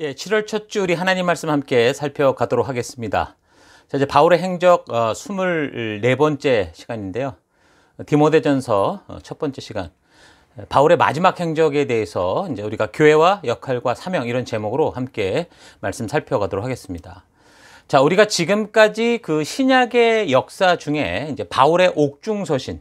예, 7월 첫 주 우리 하나님 말씀 함께 살펴가도록 하겠습니다. 자, 이제 바울의 행적 어, 24번째 시간인데요. 디모데전서 어, 첫 번째 시간. 바울의 마지막 행적에 대해서 이제 우리가 교회와 역할과 사명 이런 제목으로 함께 말씀 살펴가도록 하겠습니다. 자, 우리가 지금까지 그 신약의 역사 중에 이제 바울의 옥중 서신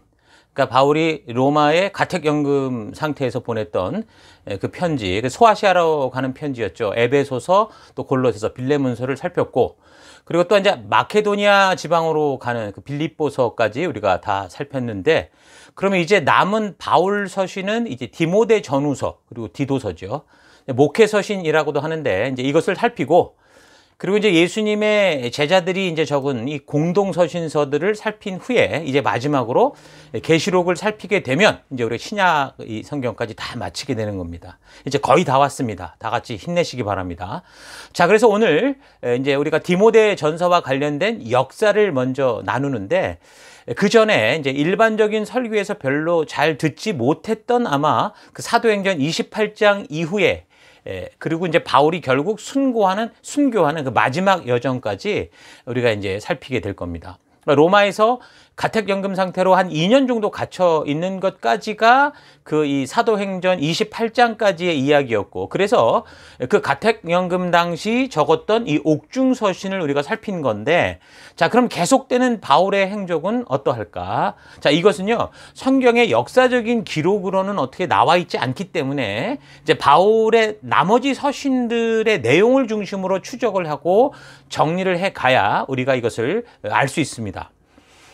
그러니까 바울이 로마의 가택연금 상태에서 보냈던 예, 그 편지, 그 소아시아로 가는 편지였죠. 에베소서 또 골로새서 빌레문서를 살폈고 그리고 또 이제 마케도니아 지방으로 가는 그 빌립보서까지 우리가 다 살폈는데 그러면 이제 남은 바울 서신은 이제 디모데 전후서 그리고 디도서죠. 목회 서신이라고도 하는데 이제 이것을 살피고 그리고 이제 예수님의 제자들이 이제 적은 이 공동 서신서들을 살핀 후에 이제 마지막으로 계시록을 살피게 되면 이제 우리 신약 성경까지 다 마치게 되는 겁니다. 이제 거의 다 왔습니다. 다 같이 힘내시기 바랍니다. 자, 그래서 오늘 이제 우리가 디모데 전서와 관련된 역사를 먼저 나누는데 그 전에 이제 일반적인 설교에서 별로 잘 듣지 못했던 아마 그 사도행전 28장 이후에 예, 그리고 이제 바울이 결국 순고하는 순교하는 그 마지막 여정까지 우리가 이제 살피게 될 겁니다. 그러니까 로마에서 가택연금 상태로 한 2년 정도 갇혀 있는 것까지가 그 이 사도행전 28장까지의 이야기였고 그래서 그 가택연금 당시 적었던 이 옥중서신을 우리가 살핀 건데 자 그럼 계속되는 바울의 행적은 어떠할까? 자 이것은요 성경의 역사적인 기록으로는 어떻게 나와 있지 않기 때문에 이제 바울의 나머지 서신들의 내용을 중심으로 추적을 하고 정리를 해 가야 우리가 이것을 알 수 있습니다.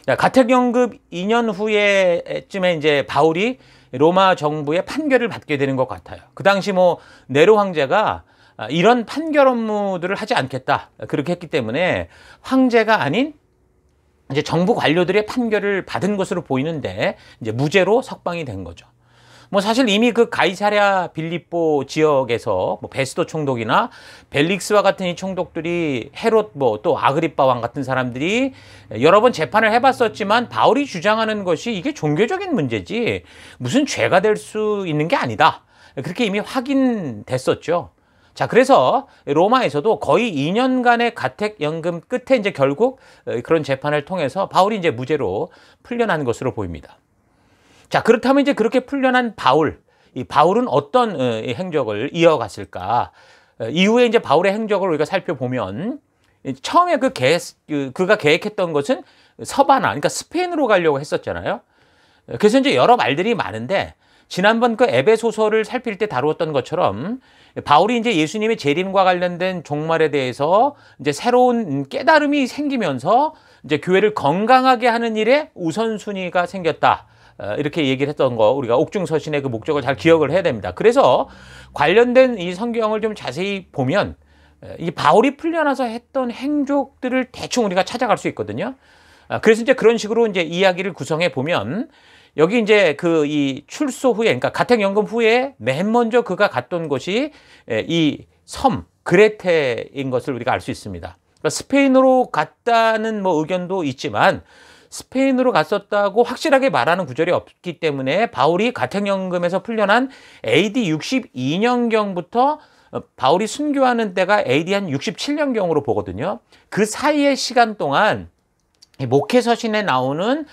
가택연금 2년 후에쯤에 이제 바울이 로마 정부의 판결을 받게 되는 것 같아요. 그 당시 뭐 네로 황제가 아, 이런 판결 업무들을 하지 않겠다 그렇게 했기 때문에 황제가 아닌 이제 정부 관료들의 판결을 받은 것으로 보이는데 이제 무죄로 석방이 된 거죠. 뭐 사실 이미 그 가이사랴 빌립보 지역에서 뭐 베스도 총독이나 벨릭스와 같은 이 총독들이 헤롯 뭐 또 아그리빠 왕 같은 사람들이 여러 번 재판을 해봤었지만 바울이 주장하는 것이 이게 종교적인 문제지 무슨 죄가 될 수 있는 게 아니다. 그렇게 이미 확인됐었죠. 자, 그래서 로마에서도 거의 2년간의 가택연금 끝에 이제 결국 어, 그런 재판을 통해서 바울이 이제 무죄로 풀려난 것으로 보입니다. 자, 그렇다면 이제 그렇게 풀려난 바울, 이 바울은 어떤 어, 행적을 이어갔을까? 어, 이후에 이제 바울의 행적을 우리가 살펴보면 처음에 그 계획, 그, 그가 계획했던 것은 서바나, 그러니까 스페인으로 가려고 했었잖아요. 어, 그래서 이제 여러 말들이 많은데 지난번 그 에베소서를 살필 때 다루었던 것처럼 바울이 이제 예수님의 재림과 관련된 종말에 대해서 이제 새로운 깨달음이 생기면서 이제 교회를 건강하게 하는 일에 우선순위가 생겼다. 어, 이렇게 얘기를 했던 거 우리가 옥중서신의 그 목적을 잘 기억을 해야 됩니다. 그래서 관련된 이 성경을 좀 자세히 보면 어, 이 바울이 풀려나서 했던 행적들을 대충 우리가 찾아갈 수 있거든요. 어, 그래서 이제 그런 식으로 이제 이야기를 구성해 보면 여기 이제 그 이 출소 후에 그러니까 가택연금 후에 맨 먼저 그가 갔던 곳이 이 섬 그레테인 것을 우리가 알 수 있습니다. 그러니까 스페인으로 갔다는 뭐 의견도 있지만 스페인으로 갔었다고 확실하게 말하는 구절이 없기 때문에 바울이 가택연금에서 풀려난 AD 62년경부터 바울이 순교하는 때가 AD 한 67년경으로 보거든요. 그 사이의 시간 동안 목회서신에 나오는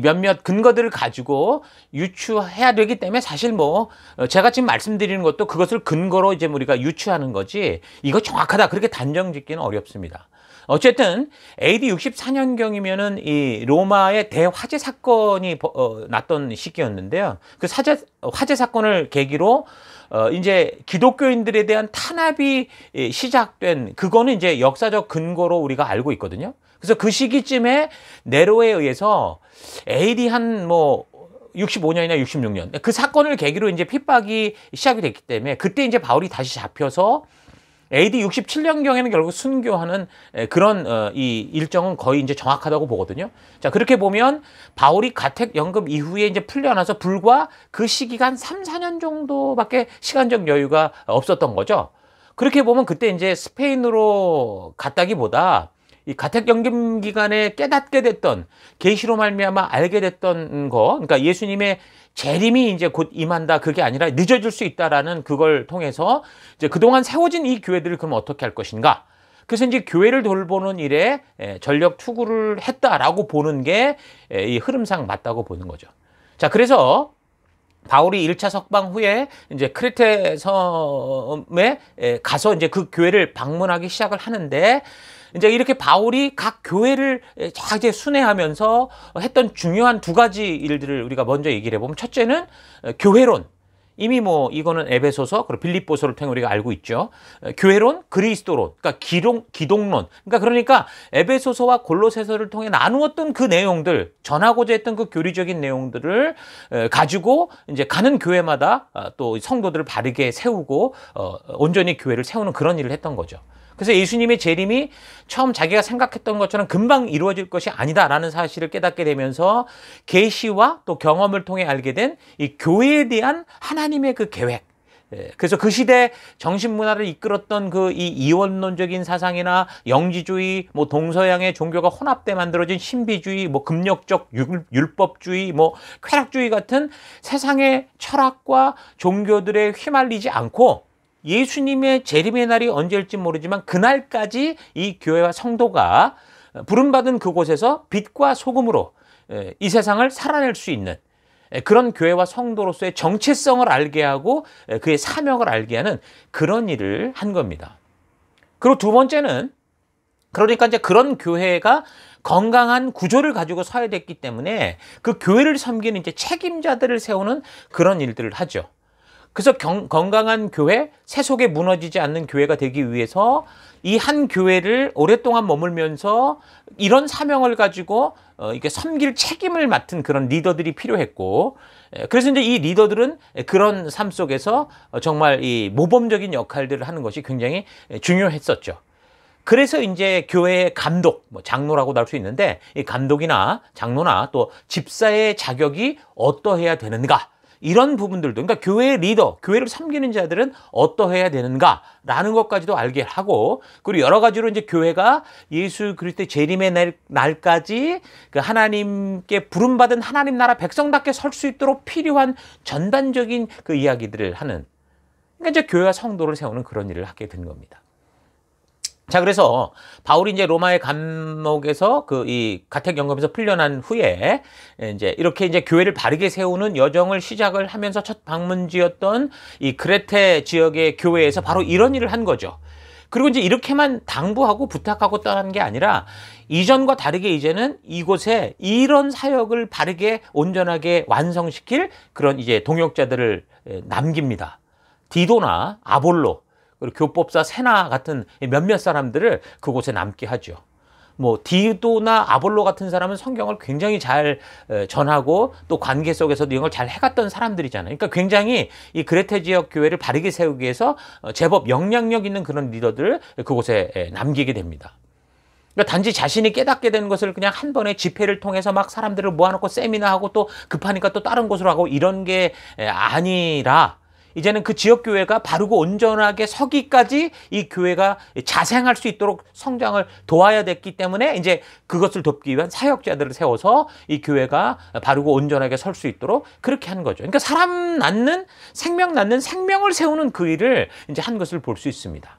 몇몇 근거들을 가지고 유추해야 되기 때문에 사실 뭐 어, 제가 지금 말씀드리는 것도 그것을 근거로 이제 우리가 유추하는 거지 이거 정확하다 그렇게 단정 짓기는 어렵습니다. 어쨌든 AD 64년경이면은 이 로마의 대화재 사건이 어, 났던 시기였는데요. 그 사제, 화재 사건을 계기로 어, 이제 기독교인들에 대한 탄압이 시작된 그거는 이제 역사적 근거로 우리가 알고 있거든요. 그래서 그 시기쯤에 네로에 의해서 AD 한 뭐 65년이나 66년 그 사건을 계기로 이제 핍박이 시작이 됐기 때문에 그때 이제 바울이 다시 잡혀서 AD 67년경에는 결국 순교하는 그런 어, 이 일정은 거의 이제 정확하다고 보거든요. 자, 그렇게 보면 바울이 가택 연금 이후에 이제 풀려나서 불과 그 시기가 3, 4년 정도밖에 시간적 여유가 없었던 거죠. 그렇게 보면 그때 이제 스페인으로 갔다기보다 이 가택 연금 기간에 깨닫게 됐던 계시로 말미암아 알게 됐던 거, 그러니까 예수님의 재림이 이제 곧 임한다 그게 아니라 늦어질 수 있다라는 그걸 통해서 이제 그동안 세워진 이 교회들을 그럼 어떻게 할 것인가? 그래서 이제 교회를 돌보는 일에 예, 전력 투구를 했다라고 보는 게이 예, 흐름상 맞다고 보는 거죠. 자, 그래서 바울이 1차 석방 후에 이제 크레테 섬에 예, 가서 이제 그 교회를 방문하기 시작을 하는데 이제 이렇게 바울이 각 교회를 자 이제 순회하면서 했던 중요한 두 가지 일들을 우리가 먼저 얘기를 해보면 첫째는 교회론. 이미 뭐 이거는 에베소서 그리고 빌립보서를 통해 우리가 알고 있죠. 교회론, 그리스도론, 그러니까 기동 기동론. 그러니까 그러니까 에베소서와 골로새서를 통해 나누었던 그 내용들, 전하고자 했던 그 교리적인 내용들을 가지고 이제 가는 교회마다 아, 또 성도들을 바르게 세우고 어, 온전히 교회를 세우는 그런 일을 했던 거죠. 그래서 예수님의 재림이 처음 자기가 생각했던 것처럼 금방 이루어질 것이 아니다라는 사실을 깨닫게 되면서 계시와 또 경험을 통해 알게 된 이 교회에 대한 하나님의 그 계획 예, 그래서 그 시대 정신문화를 이끌었던 그이 이원론적인 사상이나 영지주의, 뭐 동서양의 종교가 혼합돼 만들어진 신비주의, 뭐 금력적 율, 법주의뭐 쾌락주의 같은 세상의 철학과 종교들에 휘말리지 않고 예수님의 재림의 날이 언제일지 모르지만 그날까지 이 교회와 성도가 부름받은 그곳에서 빛과 소금으로 이 세상을 살아낼 수 있는 그런 교회와 성도로서의 정체성을 알게 하고 그의 사명을 알게 하는 그런 일을 한 겁니다. 그리고 두 번째는 그러니까 이제 그런 교회가 건강한 구조를 가지고 서야 됐기 때문에 그 교회를 섬기는 이제 책임자들을 세우는 그런 일들을 하죠. 그래서 경, 건강한 교회, 세속에 무너지지 않는 교회가 되기 위해서 이 한 교회를 오랫동안 머물면서 이런 사명을 가지고 어, 이렇게 섬길 책임을 맡은 그런 리더들이 필요했고, 그래서 이제 이 리더들은 그런 삶 속에서 어, 정말 이 모범적인 역할들을 하는 것이 굉장히 중요했었죠. 그래서 이제 교회의 감독, 뭐 장로라고도 할 수 있는데 이 감독이나 장로나 또 집사의 자격이 어떠해야 되는가 이런 부분들도 그러니까 교회의 리더, 교회를 섬기는 자들은 어떠해야 되는가라는 것까지도 알게 하고 그리고 여러 가지로 이제 교회가 예수 그리스도 재림의 날, 까지그 하나님께 부름받은 하나님 나라 백성답게 설 수 있도록 필요한 전반적인 그 이야기들을 하는 그러니까 이제 교회와 성도를 세우는 그런 일을 하게 된 겁니다. 자, 그래서 바울이 이제 로마의 감옥에서 그 이 가택연금에서 풀려난 후에 이제 이렇게 이제 교회를 바르게 세우는 여정을 시작을 하면서 첫 방문지였던 이 그레테 지역의 교회에서 바로 이런 일을 한 거죠. 그리고 이제 이렇게만 당부하고 부탁하고 떠난 게 아니라 이전과 다르게 이제는 이곳에 이런 사역을 바르게 온전하게 완성시킬 그런 이제 동역자들을 남깁니다. 디도나 아볼로 그리고 교법사 세나 같은 몇몇 사람들을 그곳에 남게 하죠. 뭐 디도나 아볼로 같은 사람은 성경을 굉장히 잘 전하고 또 관계 속에서도 이걸 잘 해갔던 사람들이잖아요. 그러니까 굉장히 이 그레테 지역 교회를 바르게 세우기 위해서 어, 제법 영향력 있는 그런 리더들을 그곳에 남기게 됩니다. 그러니까 단지 자신이 깨닫게 되는 것을 그냥 한 번에 집회를 통해서 막 사람들을 모아놓고 세미나 하고 또 급하니까 또 다른 곳으로 하고 이런 게 아니라 이제는 그 지역 교회가 바르고 온전하게 서기까지 이 교회가 자생할 수 있도록 성장을 도와야 됐기 때문에 이제 그것을 돕기 위한 사역자들을 세워서 이 교회가 바르고 온전하게 설 수 있도록 그렇게 한 거죠. 그러니까 사람 낳는 생명 낳는 생명을 세우는 그 일을 이제 한 것을 볼 수 있습니다.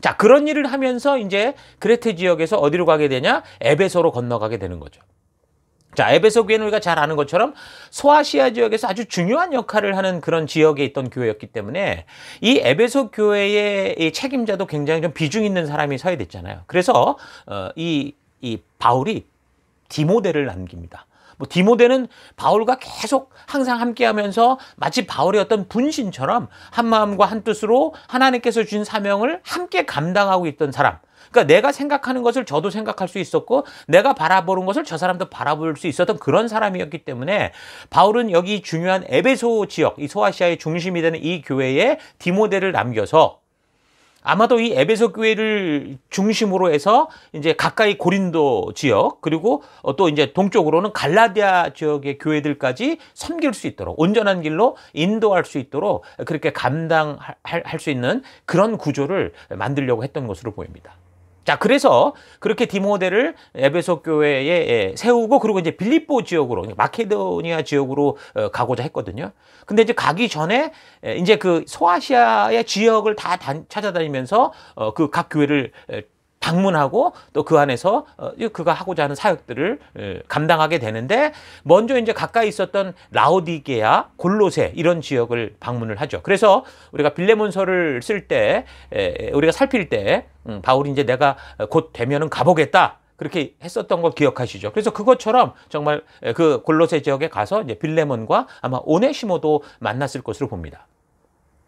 자, 그런 일을 하면서 이제 그레테 지역에서 어디로 가게 되냐? 에베소로 건너가게 되는 거죠. 자, 에베소 교회는 우리가 잘 아는 것처럼 소아시아 지역에서 아주 중요한 역할을 하는 그런 지역에 있던 교회였기 때문에 이 에베소 교회의 이 책임자도 굉장히 좀 비중 있는 사람이 서야 됐잖아요. 그래서 어, 이, 이 바울이 디모데를 남깁니다. 뭐 디모데는 바울과 계속 항상 함께하면서 마치 바울의 어떤 분신처럼 한 마음과 한 뜻으로 하나님께서 준 사명을 함께 감당하고 있던 사람. 그러니까 내가 생각하는 것을 저도 생각할 수 있었고 내가 바라보는 것을 저 사람도 바라볼 수 있었던 그런 사람이었기 때문에 바울은 여기 중요한 에베소 지역, 이 소아시아의 중심이 되는 이 교회에 디모델을 남겨서 아마도 이 에베소 교회를 중심으로 해서 이제 가까이 고린도 지역 그리고 어, 또 이제 동쪽으로는 갈라디아 지역의 교회들까지 섬길 수 있도록 온전한 길로 인도할 수 있도록 그렇게 감당할 수 있는 그런 구조를 만들려고 했던 것으로 보입니다. 자, 그래서 그렇게 디모데를 에베소 교회에 예, 세우고 그리고 이제 빌립보 지역으로 마케도니아 지역으로 어, 가고자 했거든요. 근데 이제 가기 전에 이제 그 소아시아의 지역을 다 찾아다니면서 어, 그 각 교회를 방문하고 또 그 안에서 어, 그가 하고자 하는 사역들을 예, 감당하게 되는데 먼저 이제 가까이 있었던 라오디게아, 골로세 이런 지역을 방문을 하죠. 그래서 우리가 빌레몬서를 쓸 때 우리가 살필 때 음, 바울이 이제 내가 곧 되면은 가보겠다. 그렇게 했었던 걸 기억하시죠. 그래서 그것처럼 정말 그 골로세 지역에 가서 이제 빌레몬과 아마 오네시모도 만났을 것으로 봅니다.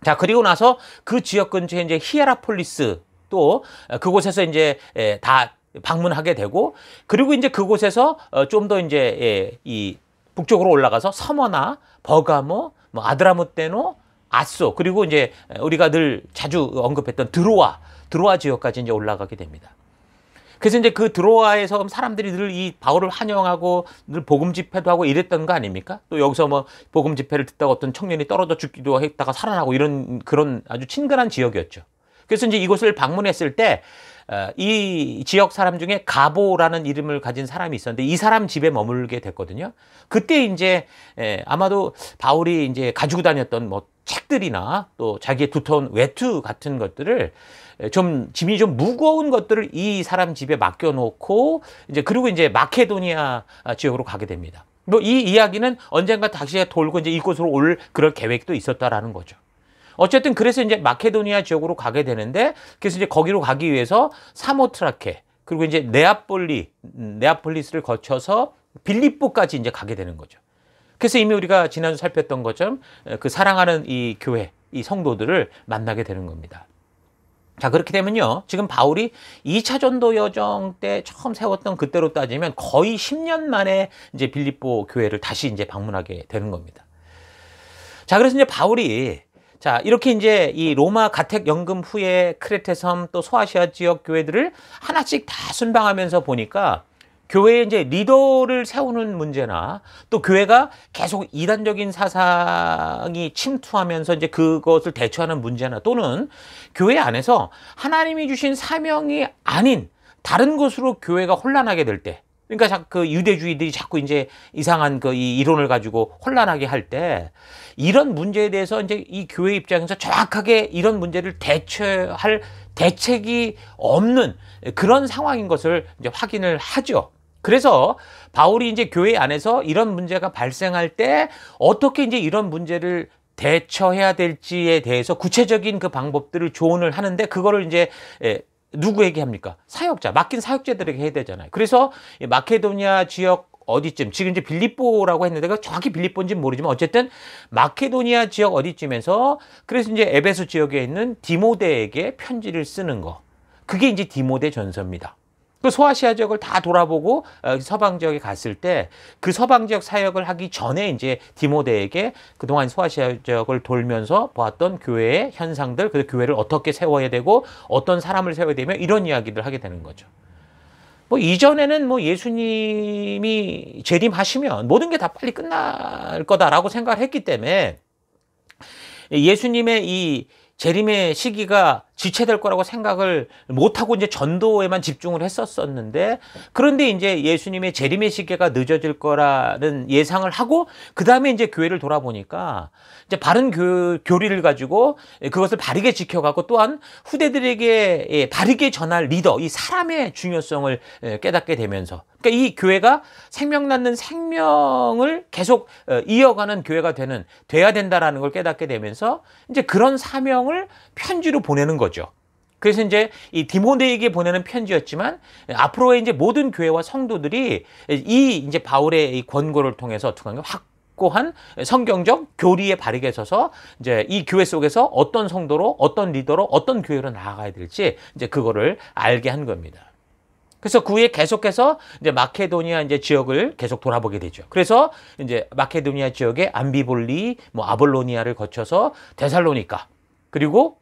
자, 그리고 나서 그 지역 근처에 이제 히에라폴리스 또 어, 그곳에서 이제 예, 다 방문하게 되고 그리고 이제 그곳에서 어, 좀더 이제 예, 이 북쪽으로 올라가서 서머나 버가모 뭐 아드라무테노 아소 그리고 이제 우리가 늘 자주 언급했던 드로아 드로아 지역까지 이제 올라가게 됩니다. 그래서 이제 그 드로아에서 사람들이 늘 이 바울을 환영하고 늘 복음 집회도 하고 이랬던 거 아닙니까? 또 여기서 뭐 복음 집회를 듣다가 어떤 청년이 떨어져 죽기도 했다가 살아나고 이런 그런 아주 친근한 지역이었죠. 그래서 이제 이곳을 방문했을 때이 어, 지역 사람 중에 가보라는 이름을 가진 사람이 있었는데 이 사람 집에 머물게 됐거든요. 그때 이제 예, 아마도 바울이 이제 가지고 다녔던 뭐 책들이나 또 자기의 두터운 외투 같은 것들을 예, 좀 짐이 좀 무거운 것들을 이 사람 집에 맡겨놓고 이제 그리고 이제 마케도니아 지역으로 가게 됩니다. 뭐 이 이야기는 언젠가 다시 돌고 이제 이곳으로 올 그럴 계획도 있었다라는 거죠. 어쨌든 그래서 이제 마케도니아 지역으로 가게 되는데 그래서 이제 거기로 가기 위해서 사모트라케 그리고 이제 네아폴리 음, 네아폴리스를 거쳐서 빌립보까지 이제 가게 되는 거죠. 그래서 이미 우리가 지난주 살폈던 것처럼 그 사랑하는 이 교회 이 성도들을 만나게 되는 겁니다. 자, 그렇게 되면요. 지금 바울이 2차 전도 여정 때 처음 세웠던 그때로 따지면 거의 10년 만에 이제 빌립보 교회를 다시 이제 방문하게 되는 겁니다. 자, 그래서 이제 바울이 자, 이렇게 이제 이 로마 가택 연금 후에 크레테 섬또 소아시아 지역 교회들을 하나씩 다 순방하면서 보니까 교회에 이제 리더를 세우는 문제나 또 교회가 계속 이단적인 사상이 침투하면서 이제 그것을 대처하는 문제나 또는 교회 안에서 하나님이 주신 사명이 아닌 다른 곳으로 교회가 혼란하게 될 때, 그러니까 그 유대주의들이 자꾸 이제 이상한 그 이 이론을 가지고 혼란하게 할 때, 이런 문제에 대해서 이제 이 교회 입장에서 정확하게 이런 문제를 대처할 대책이 없는 그런 상황인 것을 이제 확인을 하죠. 그래서 바울이 이제 교회 안에서 이런 문제가 발생할 때 어떻게 이제 이런 문제를 대처해야 될지에 대해서 구체적인 그 방법들을 조언을 하는데 그거를 이제 예, 누구에게 합니까? 사역자, 맡긴 사역자들에게 해야 되잖아요. 그래서 마케도니아 지역 어디쯤 지금 이제 빌립보라고 했는데 정확히 빌립보인지는 모르지만 어쨌든 마케도니아 지역 어디쯤에서 그래서 이제 에베소 지역에 있는 디모데에게 편지를 쓰는 거 그게 이제 디모데 전서입니다. 그 소아시아 지역을 다 돌아보고 어, 서방 지역에 갔을 때 그 서방 지역 사역을 하기 전에 이제 디모데에게 그동안 소아시아 지역을 돌면서 보았던 교회의 현상들, 그 교회를 어떻게 세워야 되고 어떤 사람을 세워야 되며 이런 이야기를 하게 되는 거죠. 뭐 이전에는 뭐 예수님이 재림하시면 모든 게 다 빨리 끝날 거다라고 생각을 했기 때문에 예수님의 이 재림의 시기가 지체될 거라고 생각을 못하고 이제 전도에만 집중을 했었었는데 그런데 이제 예수님의 재림의 시계가 늦어질 거라는 예상을 하고 그 다음에 이제 교회를 돌아보니까 이제 바른 교, 교리를 가지고 그것을 바르게 지켜가고 또한 후대들에게 예, 바르게 전할 리더 이 사람의 중요성을 예, 깨닫게 되면서 그러니까 이 교회가 생명 낳는 생명을 계속 어, 이어가는 교회가 되는 돼야 된다라는 걸 깨닫게 되면서 이제 그런 사명을 편지로 보내는 거죠. 거죠. 그래서 이제 이 디모데에게 보내는 편지였지만 앞으로의 이제 모든 교회와 성도들이 이 이제 바울의 이 권고를 통해서 어떻게 확 고한 성경적 교리에 바르게 서서 이제 이 교회 속에서 어떤 성도로 어떤 리더로 어떤 교회로 나아가야 될지 이제 그거를 알게 한 겁니다. 그래서 그 후에 계속해서 이제 마케도니아 이제 지역을 계속 돌아보게 되죠. 그래서 이제 마케도니아 지역의 암비볼리, 뭐 아볼로니아를 거쳐서 데살로니카, 그리고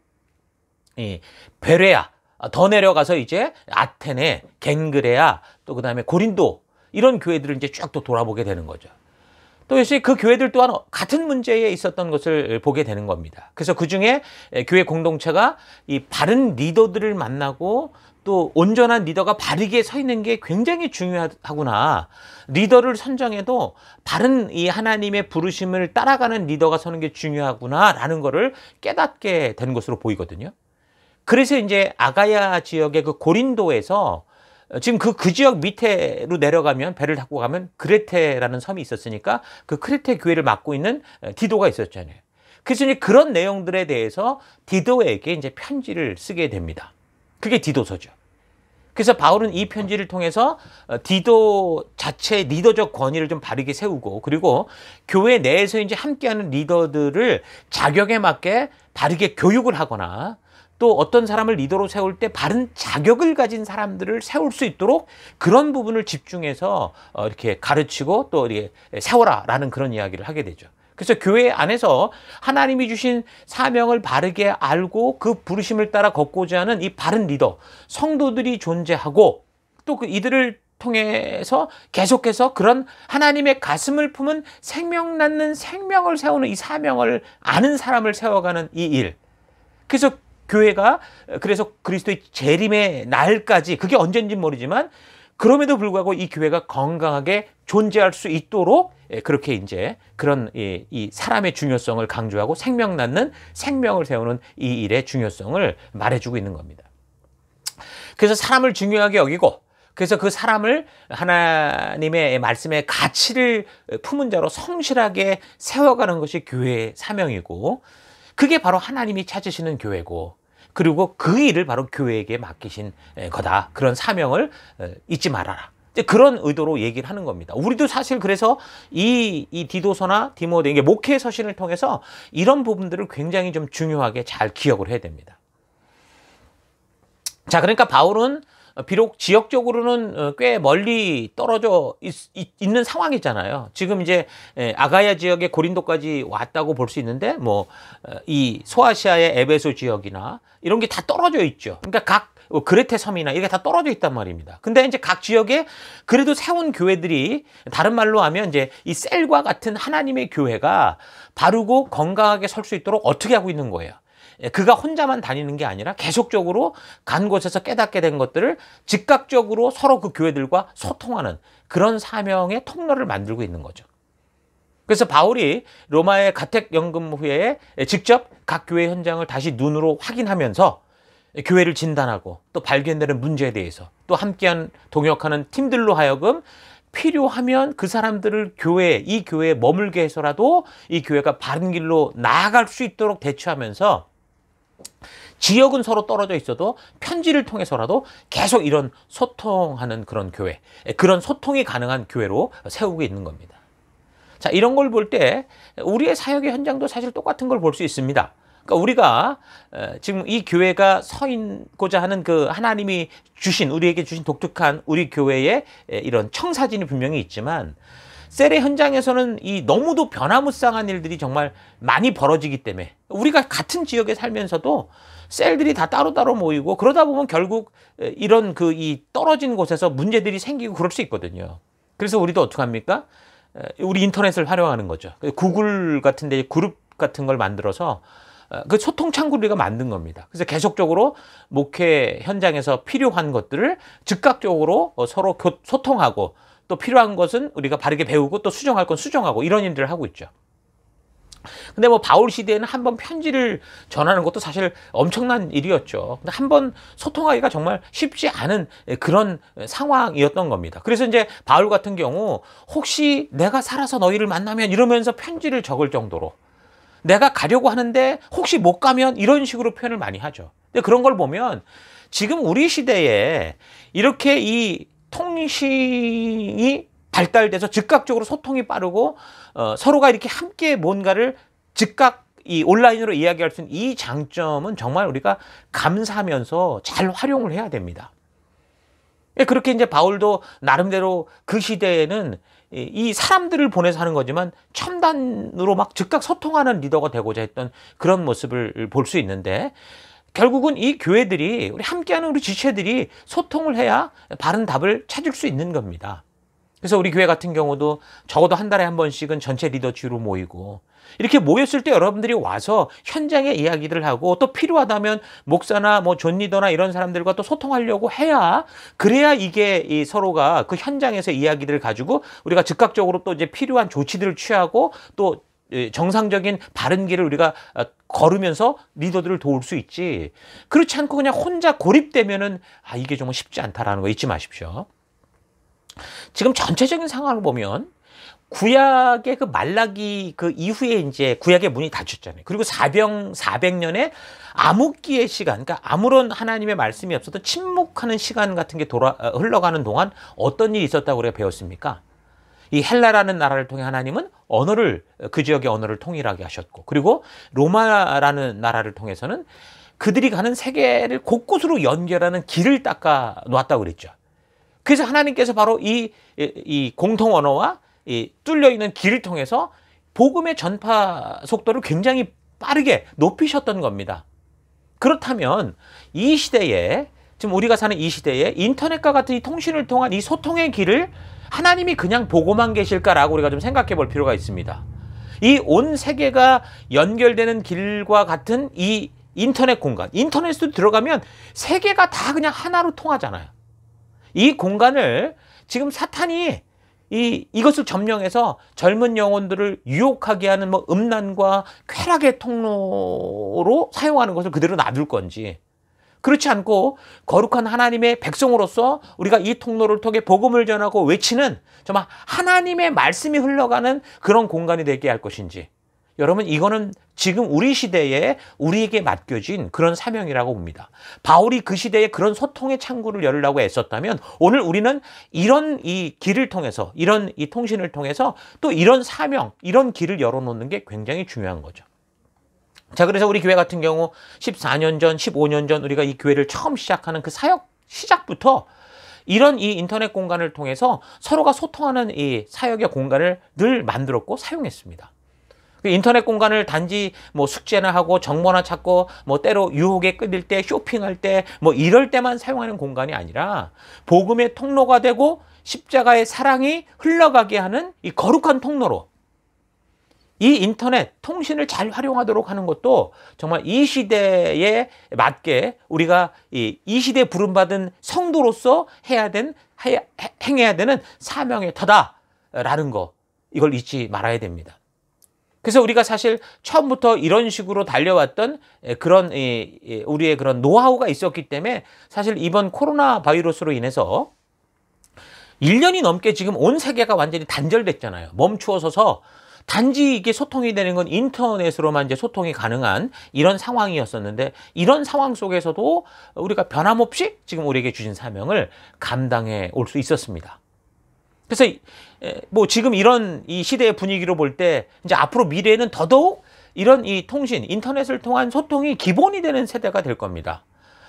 예, 베레아 아, 더 내려가서 이제 아테네, 겐그레아 또 그다음에 고린도 이런 교회들을 이제 쭉또 돌아보게 되는 거죠. 또 역시 그 교회들 또한 같은 문제에 있었던 것을 보게 되는 겁니다. 그래서 그 중에 교회 공동체가 이 바른 리더들을 만나고 또 온전한 리더가 바르게 서 있는 게 굉장히 중요하구나. 리더를 선정해도 바른 이 하나님의 부르심을 따라가는 리더가 서는 게 중요하구나라는 것을 깨닫게 된 것으로 보이거든요. 그래서 이제 아가야 지역의 그 고린도에서 지금 그, 그 지역 밑에로 내려가면 배를 타고 가면 그레테라는 섬이 있었으니까 그 크레테 교회를 맡고 있는 디도가 있었잖아요. 그래서 이제 그런 내용들에 대해서 디도에게 이제 편지를 쓰게 됩니다. 그게 디도서죠. 그래서 바울은 이 편지를 통해서 어, 디도 자체의 리더적 권위를 좀 바르게 세우고 그리고 교회 내에서 이제 함께하는 리더들을 자격에 맞게 바르게 교육을 하거나 또 어떤 사람을 리더로 세울 때 바른 자격을 가진 사람들을 세울 수 있도록 그런 부분을 집중해서 어, 이렇게 가르치고 또 이렇게 세워라라는 그런 이야기를 하게 되죠. 그래서 교회 안에서 하나님이 주신 사명을 바르게 알고 그 부르심을 따라 걷고자 하는 이 바른 리더, 성도들이 존재하고 또 그 이들을 통해서 계속해서 그런 하나님의 가슴을 품은 생명 낳는 생명을 세우는 이 사명을 아는 사람을 세워가는 이 일. 그래서 교회가 그래서 그리스도의 재림의 날까지 그게 언젠지 모르지만 그럼에도 불구하고 이 교회가 건강하게 존재할 수 있도록 예, 그렇게 이제 그런 예, 이 사람의 중요성을 강조하고 생명 낳는 생명을 세우는 이 일의 중요성을 말해주고 있는 겁니다. 그래서 사람을 중요하게 여기고 그래서 그 사람을 하나님의 말씀의 가치를 품은 자로 성실하게 세워가는 것이 교회의 사명이고 그게 바로 하나님이 찾으시는 교회고 그리고 그 일을 바로 교회에게 맡기신 거다. 그런 사명을 어, 잊지 말아라. 그런 의도로 얘기를 하는 겁니다. 우리도 사실 그래서 이, 이 디도서나 디모데, 이게 목회 서신을 통해서 이런 부분들을 굉장히 좀 중요하게 잘 기억을 해야 됩니다. 자, 그러니까 바울은 어, 비록 지역적으로는 어, 꽤 멀리 떨어져 있, 는 상황이잖아요. 지금 이제 예, 아가야 지역의 고린도까지 왔다고 볼 수 있는데 뭐이 어, 소아시아의 에베소 지역이나 이런 게 다 떨어져 있죠. 그러니까 각 그레테 섬이나 이게 다 떨어져 있단 말입니다. 근데 이제 각 지역에 그래도 세운 교회들이 다른 말로 하면 이제 이 셀과 같은 하나님의 교회가 바르고 건강하게 설 수 있도록 어떻게 하고 있는 거예요? 예, 그가 혼자만 다니는 게 아니라 계속적으로 간 곳에서 깨닫게 된 것들을 즉각적으로 서로 그 교회들과 소통하는 그런 사명의 통로를 만들고 있는 거죠. 그래서 바울이 로마의 가택연금 후에 직접 각 교회 현장을 다시 눈으로 확인하면서 교회를 진단하고 또 발견되는 문제에 대해서 또 함께한 동역하는 팀들로 하여금 필요하면 그 사람들을 교회, 이 교회에 머물게 해서라도 이 교회가 바른 길로 나아갈 수 있도록 대처하면서 지역은 서로 떨어져 있어도 편지를 통해서라도 계속 이런 소통하는 그런 교회, 그런 소통이 가능한 교회로 세우고 있는 겁니다. 자, 이런 걸 볼 때 우리의 사역의 현장도 사실 똑같은 걸 볼 수 있습니다. 그러니까 우리가 지금 이 교회가 서 있고자 하는 그 하나님이 주신 우리에게 주신 독특한 우리 교회의 이런 청사진이 분명히 있지만 셀의 현장에서는 이 너무도 변화무쌍한 일들이 정말 많이 벌어지기 때문에 우리가 같은 지역에 살면서도 셀들이 다 따로따로 모이고 그러다 보면 결국 이런 그 이 떨어진 곳에서 문제들이 생기고 그럴 수 있거든요. 그래서 우리도 어떡 합니까? 우리 인터넷을 활용하는 거죠. 그 구글 같은 데 그룹 같은 걸 만들어서 어, 그 소통 창구를 우리가 만든 겁니다. 그래서 계속적으로 목회 현장에서 필요한 것들을 즉각적으로 어, 서로 소통하고 또 필요한 것은 우리가 바르게 배우고 또 수정할 건 수정하고 이런 일들을 하고 있죠. 근데 뭐 바울 시대에는 한번 편지를 전하는 것도 사실 엄청난 일이었죠. 근데 한번 소통하기가 정말 쉽지 않은 그런 상황이었던 겁니다. 그래서 이제 바울 같은 경우 혹시 내가 살아서 너희를 만나면 이러면서 편지를 적을 정도로 내가 가려고 하는데 혹시 못 가면 이런 식으로 표현을 많이 하죠. 근데 그런 걸 보면 지금 우리 시대에 이렇게 이 통신이 발달돼서 즉각적으로 소통이 빠르고 어, 서로가 이렇게 함께 뭔가를 즉각 이 온라인으로 이야기할 수 있는 이 장점은 정말 우리가 감사하면서 잘 활용을 해야 됩니다. 예, 그렇게 이제 바울도 나름대로 그 시대에는 이 사람들을 보내서 하는 거지만 첨단으로 막 즉각 소통하는 리더가 되고자 했던 그런 모습을 볼 수 있는데 결국은 이 교회들이 우리 함께하는 우리 지체들이 소통을 해야 바른 답을 찾을 수 있는 겁니다. 그래서 우리 교회 같은 경우도 적어도 한 달에 한 번씩은 전체 리더십로 모이고 이렇게 모였을 때 여러분들이 와서 현장의 이야기들을 하고 또 필요하다면 목사나 뭐존 리더나 이런 사람들과 또 소통하려고 해야 그래야 이게 서로가 그 현장에서 이야기들을 가지고 우리가 즉각적으로 또 이제 필요한 조치들을 취하고 또 예, 정상적인 바른 길을 우리가 아, 걸으면서 리더들을 도울 수 있지. 그렇지 않고 그냥 혼자 고립되면은 아 이게 정말 쉽지 않다라는 거 잊지 마십시오. 지금 전체적인 상황을 보면 구약의 그 말라기 그 이후에 이제 구약의 문이 닫혔잖아요. 그리고 사병 400년에 암흑기의 시간, 그러니까 아무런 하나님의 말씀이 없어도 침묵하는 시간 같은 게 돌아 어, 흘러가는 동안 어떤 일이 있었다고 우리가 배웠습니까? 이 헬라라는 나라를 통해 하나님은 언어를 그 지역의 언어를 통일하게 하셨고 그리고 로마라는 나라를 통해서는 그들이 가는 세계를 곳곳으로 연결하는 길을 닦아 놓았다고 그랬죠. 그래서 하나님께서 바로 이, 이, 이 공통 언어와 이 뚫려 있는 길을 통해서 복음의 전파 속도를 굉장히 빠르게 높이셨던 겁니다. 그렇다면 이 시대에 지금 우리가 사는 이 시대에 인터넷과 같은 이 통신을 통한 이 소통의 길을 하나님이 그냥 보고만 계실까라고 우리가 좀 생각해 볼 필요가 있습니다. 이 온 세계가 연결되는 길과 같은 이 인터넷 공간, 인터넷으로 들어가면 세계가 다 그냥 하나로 통하잖아요. 이 공간을 지금 사탄이 이, 이것을 점령해서 젊은 영혼들을 유혹하게 하는 뭐 음란과 쾌락의 통로로 사용하는 것을 그대로 놔둘 건지 그렇지 않고 거룩한 하나님의 백성으로서 우리가 이 통로를 통해 복음을 전하고 외치는 정말 하나님의 말씀이 흘러가는 그런 공간이 되게 할 것인지 여러분 이거는 지금 우리 시대에 우리에게 맡겨진 그런 사명이라고 봅니다. 바울이 그 시대에 그런 소통의 창구를 열으려고 애썼다면 오늘 우리는 이런 이 길을 통해서 이런 이 통신을 통해서 또 이런 사명, 이런 길을 열어놓는 게 굉장히 중요한 거죠. 자, 그래서 우리 교회 같은 경우 14년 전, 15년 전 우리가 이 교회를 처음 시작하는 그 사역 시작부터 이런 이 인터넷 공간을 통해서 서로가 소통하는 이 사역의 공간을 늘 만들었고 사용했습니다. 그 인터넷 공간을 단지 뭐 숙제나 하고 정보나 찾고 뭐 때로 유혹에 끌릴 때 쇼핑할 때 뭐 이럴 때만 사용하는 공간이 아니라 복음의 통로가 되고 십자가의 사랑이 흘러가게 하는 이 거룩한 통로로 이 인터넷 통신을 잘 활용하도록 하는 것도 정말 이 시대에 맞게 우리가 이, 이 시대에 부름받은 성도로서 해야 된 해, 행해야 되는 사명의 터다라는 거 이걸 잊지 말아야 됩니다. 그래서 우리가 사실 처음부터 이런 식으로 달려왔던 예, 그런 우리의 그런 노하우가 있었기 때문에 사실 이번 코로나 바이러스로 인해서 1년이 넘게 지금 온 세계가 완전히 단절됐잖아요. 멈추어 서서 단지 이게 소통이 되는 건 인터넷으로만 이제 소통이 가능한 이런 상황이었었는데 이런 상황 속에서도 우리가 변함없이 지금 우리에게 주신 사명을 감당해 올 수 있었습니다. 그래서 뭐 지금 이런 이 시대의 분위기로 볼 때 이제 앞으로 미래에는 더더욱 이런 이 통신, 인터넷을 통한 소통이 기본이 되는 세대가 될 겁니다.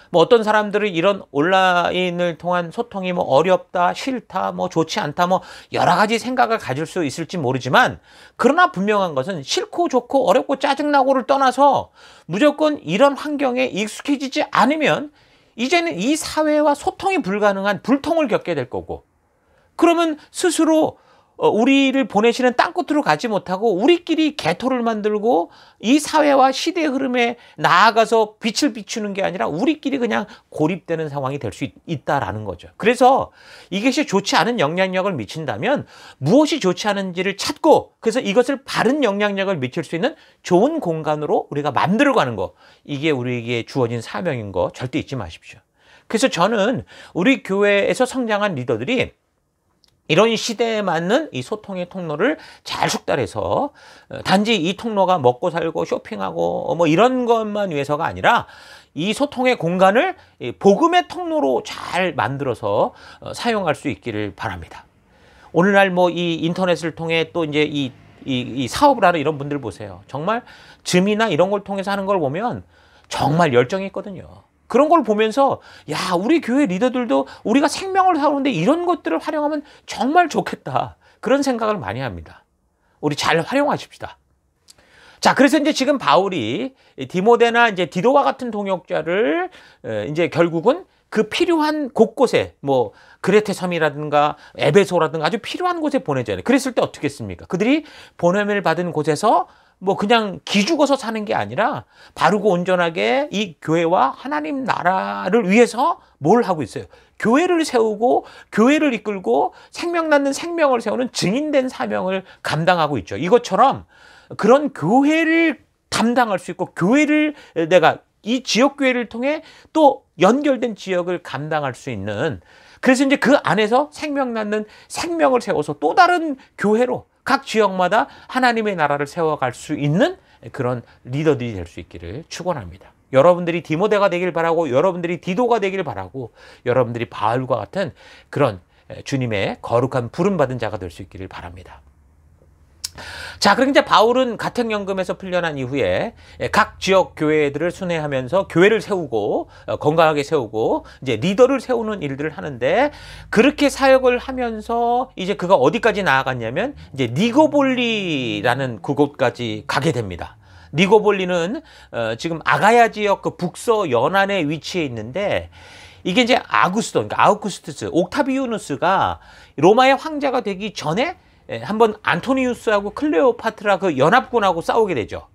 뭐 어떤 사람들은 이런 온라인을 통한 소통이 뭐 어렵다, 싫다, 뭐 좋지 않다, 뭐 여러 가지 생각을 가질 수 있을지 모르지만 그러나 분명한 것은 싫고 좋고 어렵고 짜증나고를 떠나서 무조건 이런 환경에 익숙해지지 않으면 이제는 이 사회와 소통이 불가능한 불통을 겪게 될 거고 그러면 스스로 어, 우리를 보내시는 땅끝으로 가지 못하고 우리끼리 개토를 만들고 이 사회와 시대의 흐름에 나아가서 빛을 비추는 게 아니라 우리끼리 그냥 고립되는 상황이 될 수 있다라는 거죠. 그래서 이것이 좋지 않은 영향력을 미친다면 무엇이 좋지 않은지를 찾고 그래서 이것을 바른 영향력을 미칠 수 있는 좋은 공간으로 우리가 만들어 가는 거 이게 우리에게 주어진 사명인 거 절대 잊지 마십시오. 그래서 저는 우리 교회에서 성장한 리더들이 이런 시대에 맞는 이 소통의 통로를 잘 숙달해서 어, 단지 이 통로가 먹고 살고 쇼핑하고 뭐 이런 것만 위해서가 아니라 이 소통의 공간을 복음의 통로로 잘 만들어서 어, 사용할 수 있기를 바랍니다. 오늘날 뭐 이 인터넷을 통해 또 이제 이, 이, 이 사업을 하는 이런 분들 보세요. 정말 즈미나 이런 걸 통해서 하는 걸 보면 정말 열정이 있거든요. 그런 걸 보면서 야 우리 교회 리더들도 우리가 생명을 사오는데 이런 것들을 활용하면 정말 좋겠다 그런 생각을 많이 합니다 우리 잘 활용하십시다 자 그래서 이제 지금 바울이 디모데나 이제 디도와 같은 동역자를 이제 결국은 그 필요한 곳곳에 뭐 그레테 섬이라든가 에베소라든가 아주 필요한 곳에 보내잖아요 그랬을 때어떻겠습니까 그들이 보냄을 받은 곳에서 뭐 그냥 기죽어서 사는 게 아니라 바르고 온전하게 이 교회와 하나님 나라를 위해서 뭘 하고 있어요? 교회를 세우고 교회를 이끌고 생명 낳는 생명을 세우는 증인된 사명을 감당하고 있죠. 이것처럼 그런 교회를 담당할 수 있고 교회를 내가 이 지역 교회를 통해 또 연결된 지역을 감당할 수 있는 그래서 이제 그 안에서 생명 낳는 생명을 세워서 또 다른 교회로 각 지역마다 하나님의 나라를 세워갈 수 있는 그런 리더들이 될 수 있기를 축원합니다. 여러분들이 디모데가 되길 바라고 여러분들이 디도가 되길 바라고 여러분들이 바울과 같은 그런 주님의 거룩한 부름 받은 자가 될 수 있기를 바랍니다. 자, 그럼 이제 바울은 가택연금에서 풀려난 이후에 예, 각 지역 교회들을 순회하면서 교회를 세우고 어, 건강하게 세우고 이제 리더를 세우는 일들을 하는데 그렇게 사역을 하면서 이제 그가 어디까지 나아갔냐면 이제 니고볼리라는 그곳까지 가게 됩니다. 니고볼리는 어, 지금 아가야 지역 그 북서 연안에 위치해 있는데 이게 이제 아구스도 그러니까 아우쿠스투스 옥타비우누스가 로마의 황제가 되기 전에 예, 한번 안토니우스하고 클레오파트라 그 연합군하고 싸우게 되죠.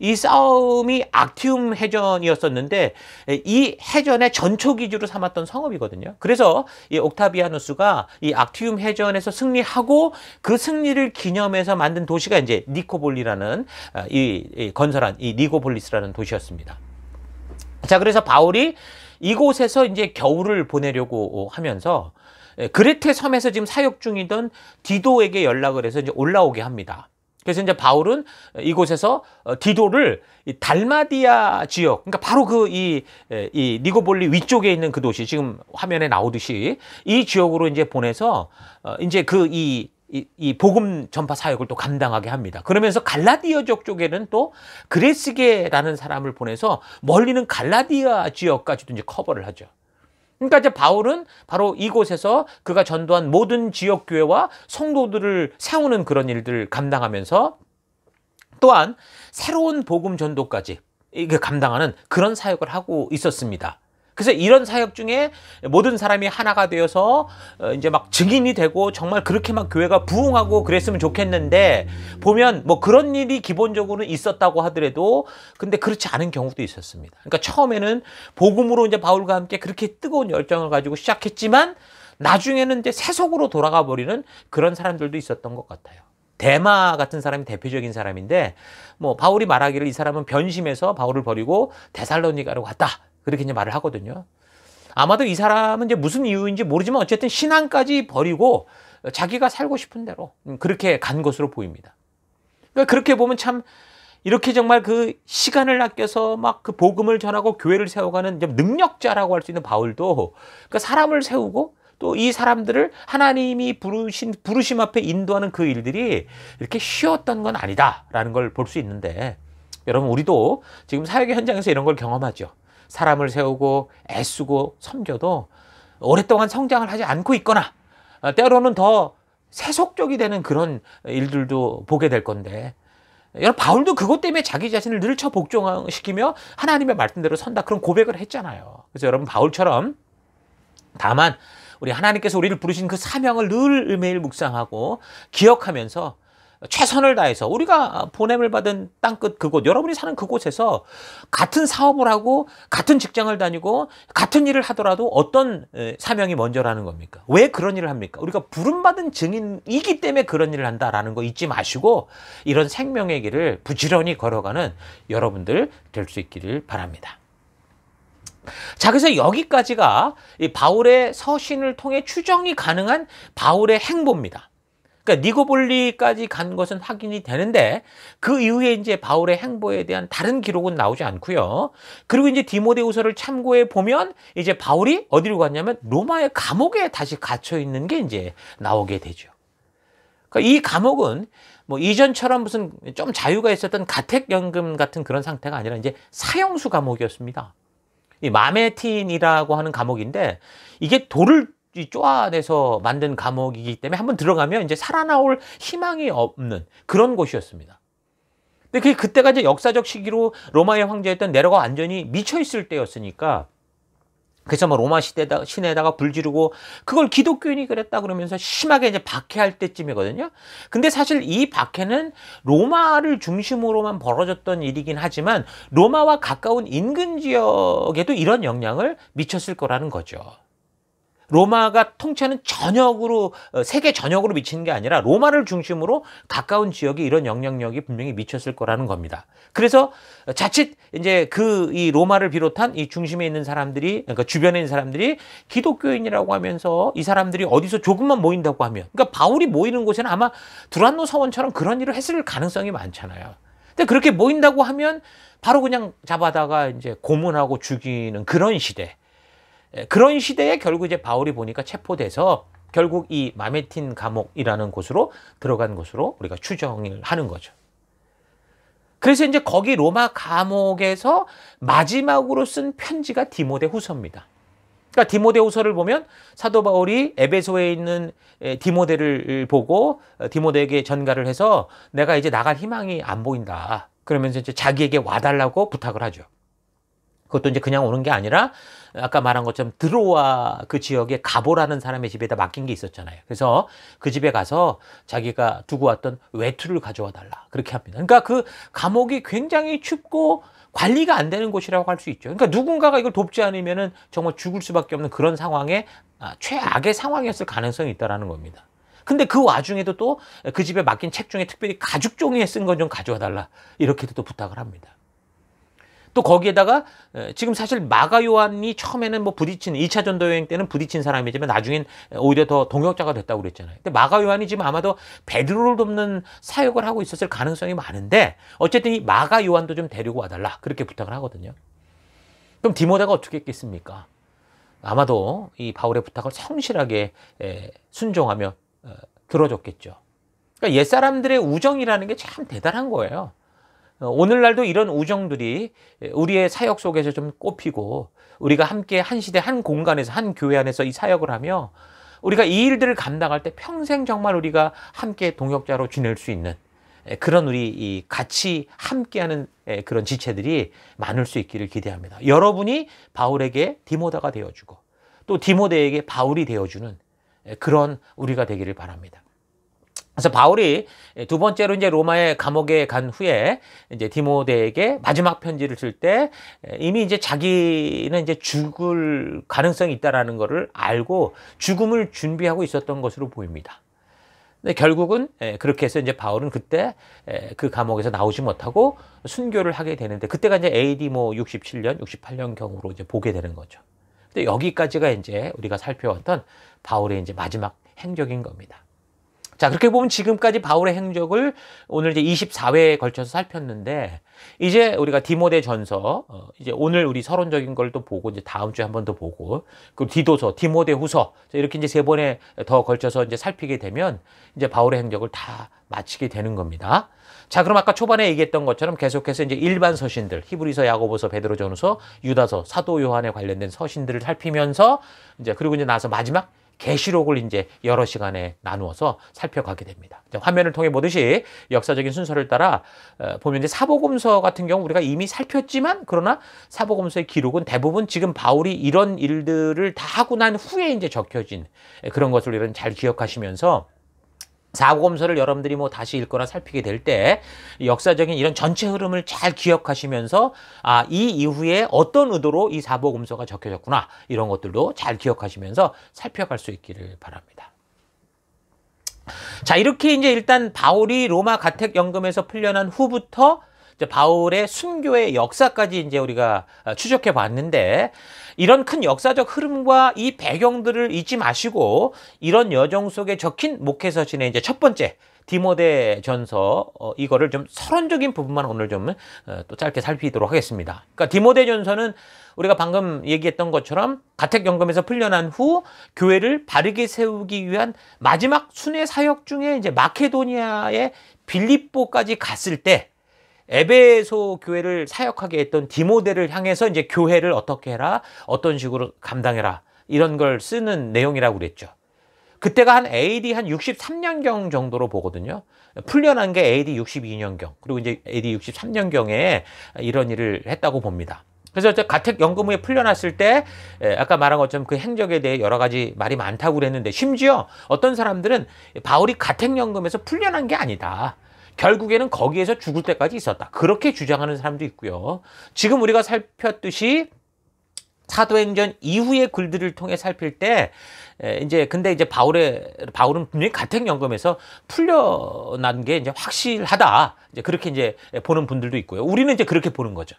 이 싸움이 악티움 해전이었었는데 예, 이 해전의 전초 기지로 삼았던 성읍이거든요. 그래서 이 옥타비아누스가 이 악티움 해전에서 승리하고 그 승리를 기념해서 만든 도시가 이제 니코볼리라는 아, 이, 이 건설한 이 니고볼리스라는 도시였습니다. 자, 그래서 바울이 이곳에서 이제 겨울을 보내려고 하면서 예, 그레테 섬에서 지금 사역 중이던 디도에게 연락을 해서 이제 올라오게 합니다. 그래서 이제 바울은 이곳에서 어, 디도를 달마디아 지역, 그러니까 바로 그이이 예, 니고볼리 위쪽에 있는 그 도시 지금 화면에 나오듯이 이 지역으로 이제 보내서 어, 이제 그이 이, 이 복음 전파 사역을 또 감당하게 합니다. 그러면서 갈라디아 지역 쪽에는 또 그레스게라는 사람을 보내서 멀리는 갈라디아 지역까지도 이제 커버를 하죠. 그러니까 이제 바울은 바로 이곳에서 그가 전도한 모든 지역 교회와 성도들을 세우는 그런 일들을 감당하면서 또한 새로운 복음 전도까지 감당하는 그런 사역을 하고 있었습니다. 그래서 이런 사역 중에 모든 사람이 하나가 되어서 어, 이제 막 증인이 되고 정말 그렇게만 교회가 부흥하고 그랬으면 좋겠는데 보면 뭐 그런 일이 기본적으로는 있었다고 하더라도 근데 그렇지 않은 경우도 있었습니다. 그러니까 처음에는 복음으로 이제 바울과 함께 그렇게 뜨거운 열정을 가지고 시작했지만 나중에는 이제 세속으로 돌아가 버리는 그런 사람들도 있었던 것 같아요. 대마 같은 사람이 대표적인 사람인데 뭐 바울이 말하기를 이 사람은 변심해서 바울을 버리고 데살로니가로 갔다 그렇게 이제 말을 하거든요. 아마도 이 사람은 이제 무슨 이유인지 모르지만 어쨌든 신앙까지 버리고 자기가 살고 싶은 대로 음, 그렇게 간 것으로 보입니다. 그러니까 그렇게 보면 참 이렇게 정말 그 시간을 아껴서 막 그 복음을 전하고 교회를 세워가는 능력자라고 할 수 있는 바울도 그 사람을 세우고 또 이 사람들을 하나님이 부르신 부르심 앞에 인도하는 그 일들이 이렇게 쉬웠던 건 아니다라는 걸 볼 수 있는데 여러분 우리도 지금 사역의 현장에서 이런 걸 경험하죠. 사람을 세우고 애쓰고 섬겨도 오랫동안 성장을 하지 않고 있거나 어, 때로는 더 세속적이 되는 그런 일들도 보게 될 건데 여러분 바울도 그것 때문에 자기 자신을 늘 쳐 복종시키며 하나님의 말씀대로 선다 그런 고백을 했잖아요. 그래서 여러분 바울처럼 다만 우리 하나님께서 우리를 부르신 그 사명을 늘 매일 묵상하고 기억하면서 최선을 다해서 우리가 보냄을 받은 땅끝 그곳, 여러분이 사는 그곳에서 같은 사업을 하고 같은 직장을 다니고 같은 일을 하더라도 어떤 사명이 먼저라는 겁니까? 왜 그런 일을 합니까? 우리가 부름받은 증인이기 때문에 그런 일을 한다라는 거 잊지 마시고 이런 생명의 길을 부지런히 걸어가는 여러분들 될 수 있기를 바랍니다. 자, 그래서 여기까지가 이 바울의 서신을 통해 추정이 가능한 바울의 행보입니다. 그러니까 니고볼리까지 간 것은 확인이 되는데 그 이후에 이제 바울의 행보에 대한 다른 기록은 나오지 않고요. 그리고 이제 디모데우서를 참고해 보면 이제 바울이 어디로 갔냐면 로마의 감옥에 다시 갇혀 있는 게 이제 나오게 되죠. 그러니까 이 감옥은 뭐 이전처럼 무슨 좀 자유가 있었던 가택연금 같은 그런 상태가 아니라 이제 사형수 감옥이었습니다. 이 마메틴이라고 하는 감옥인데 이게 돌을 쪼아내서 만든 감옥이기 때문에 한번 들어가면 이제 살아나올 희망이 없는 그런 곳이었습니다. 근데 그게 그때가 이제 역사적 시기로 로마의 황제였던 네로가 완전히 미쳐있을 때였으니까 그래서 뭐 로마 시대다, 시내에다가 불 지르고 그걸 기독교인이 그랬다 그러면서 심하게 이제 박해할 때쯤이거든요. 근데 사실 이 박해는 로마를 중심으로만 벌어졌던 일이긴 하지만 로마와 가까운 인근 지역에도 이런 영향을 미쳤을 거라는 거죠. 로마가 통치하는 전역으로 어, 세계 전역으로 미치는 게 아니라 로마를 중심으로 가까운 지역에 이런 영향력이 분명히 미쳤을 거라는 겁니다. 그래서 자칫 이제 그 이 로마를 비롯한 이 중심에 있는 사람들이 그러니까 주변에 있는 사람들이 기독교인이라고 하면서 이 사람들이 어디서 조금만 모인다고 하면 그러니까 바울이 모이는 곳에는 아마 두란노 성원처럼 그런 일을 했을 가능성이 많잖아요. 근데 그렇게 모인다고 하면 바로 그냥 잡아다가 이제 고문하고 죽이는 그런 시대. 예, 그런 시대에 결국 이제 바울이 보니까 체포돼서 결국 이 마메틴 감옥이라는 곳으로 들어간 것으로 우리가 추정을 하는 거죠. 그래서 이제 거기 로마 감옥에서 마지막으로 쓴 편지가 디모데 후서입니다. 그러니까 디모데 후서를 보면 사도 바울이 에베소에 있는 예, 디모데를 보고 어, 디모데에게 전가를 해서 내가 이제 나갈 희망이 안 보인다. 그러면서 이제 자기에게 와달라고 부탁을 하죠. 그것도 이제 그냥 오는 게 아니라 아까 말한 것처럼 드로와 그 지역에 가보라는 사람의 집에다 맡긴 게 있었잖아요. 그래서 그 집에 가서 자기가 두고 왔던 외투를 가져와 달라. 그렇게 합니다. 그러니까 그 감옥이 굉장히 춥고 관리가 안 되는 곳이라고 할 수 있죠. 그러니까 누군가가 이걸 돕지 않으면은 정말 죽을 수밖에 없는 그런 상황에 아, 최악의 상황이었을 가능성이 있다라는 겁니다. 근데 그 와중에도 또 그 집에 맡긴 책 중에 특별히 가죽 종이에 쓴 건 좀 가져와 달라. 이렇게도 또 부탁을 합니다. 또 거기에다가 지금 사실 마가 요한이 처음에는 뭐 부딪힌 2차 전도 여행 때는 부딪힌 사람이지만 나중엔 오히려 더 동역자가 됐다고 그랬잖아요. 근데 마가 요한이 지금 아마도 베드로를 돕는 사역을 하고 있었을 가능성이 많은데 어쨌든 이 마가 요한도 좀 데리고 와달라 그렇게 부탁을 하거든요. 그럼 디모데가 어떻게 했겠습니까? 아마도 이 바울의 부탁을 성실하게 순종하며 어, 들어줬겠죠. 그러니까 옛사람들의 우정이라는 게 참 대단한 거예요. 어, 오늘날도 이런 우정들이 예, 우리의 사역 속에서 좀 꼽히고 우리가 함께 한 시대 한 공간에서 한 교회 안에서 이 사역을 하며 우리가 이 일들을 감당할 때 평생 정말 우리가 함께 동역자로 지낼 수 있는 예, 그런 우리 같이 함께하는 예, 그런 지체들이 많을 수 있기를 기대합니다. 여러분이 바울에게 디모다가 되어주고 또 디모데에게 바울이 되어주는 그런 우리가 되기를 바랍니다. 그래서 바울이 두 번째로 이제 로마의 감옥에 간 후에 이제 디모데에게 마지막 편지를 쓸 때 이미 이제 자기는 이제 죽을 가능성이 있다라는 것을 알고 죽음을 준비하고 있었던 것으로 보입니다. 근데 결국은 예, 그렇게 해서 이제 바울은 그때 예, 그 감옥에서 나오지 못하고 순교를 하게 되는데 그때가 이제 AD 뭐 67년, 68년 경으로 이제 보게 되는 거죠. 근데 여기까지가 이제 우리가 살펴왔던 바울의 이제 마지막 행적인 겁니다. 자, 그렇게 보면 지금까지 바울의 행적을 오늘 이제 24회에 걸쳐서 살폈는데, 이제 우리가 디모데 전서, 어, 이제 오늘 우리 서론적인 걸 또 보고, 이제 다음 주에 한 번 더 보고, 그리고 디도서, 디모데 후서, 이렇게 이제 세 번에 더 걸쳐서 이제 살피게 되면, 이제 바울의 행적을 다 마치게 되는 겁니다. 자, 그럼 아까 초반에 얘기했던 것처럼 계속해서 이제 일반 서신들, 히브리서, 야고보서, 베드로전서, 유다서, 사도 요한에 관련된 서신들을 살피면서 이제 그리고 이제 나서 마지막 계시록을 이제 여러 시간에 나누어서 살펴가게 됩니다. 화면을 통해 보듯이 역사적인 순서를 따라 어, 보면 이제 사복음서 같은 경우 우리가 이미 살폈지만 그러나 사복음서의 기록은 대부분 지금 바울이 이런 일들을 다 하고 난 후에 이제 적혀진 예, 그런 것을 여러잘 기억하시면서 사고검서를 여러분들이 뭐 다시 읽거나 살피게 될 때 역사적인 이런 전체 흐름을 잘 기억하시면서 아, 이 이후에 어떤 의도로 이사고검서가 적혀졌구나 이런 것들도 잘 기억하시면서 살펴갈 수 있기를 바랍니다. 자 이렇게 이제 일단 바울이 로마 가택 연금에서 풀려난 후부터 바울의 순교의 역사까지 이제 우리가 아, 추적해 봤는데 이런 큰 역사적 흐름과 이 배경들을 잊지 마시고 이런 여정 속에 적힌 목회서신의 이제 첫 번째 디모데 전서 어, 이거를 좀 서론적인 부분만 오늘 좀또 어, 짧게 살피도록 하겠습니다. 그러니까 디모데 전서는 우리가 방금 얘기했던 것처럼 가택연금에서 풀려난 후 교회를 바르게 세우기 위한 마지막 순회 사역 중에 이제 마케도니아의 빌립보까지 갔을 때 에베소 교회를 사역하게 했던 디모델을 향해서 이제 교회를 어떻게 해라, 어떤 식으로 감당해라 이런 걸 쓰는 내용이라고 그랬죠. 그때가 한 AD 한 63년경 정도로 보거든요. 풀려난 게 AD 62년경 그리고 이제 AD 63년경에 이런 일을 했다고 봅니다. 그래서 가택연금에 풀려났을 때 아까 말한 것처럼 그 행적에 대해 여러 가지 말이 많다고 그랬는데 심지어 어떤 사람들은 바울이 가택연금에서 풀려난 게 아니다. 결국에는 거기에서 죽을 때까지 있었다. 그렇게 주장하는 사람도 있고요. 지금 우리가 살폈듯이 사도행전 이후의 글들을 통해 살필 때 이제 근데 이제 바울의 바울은 분명히 가택 연금에서 풀려난 게 이제 확실하다. 이제 그렇게 이제 보는 분들도 있고요. 우리는 이제 그렇게 보는 거죠.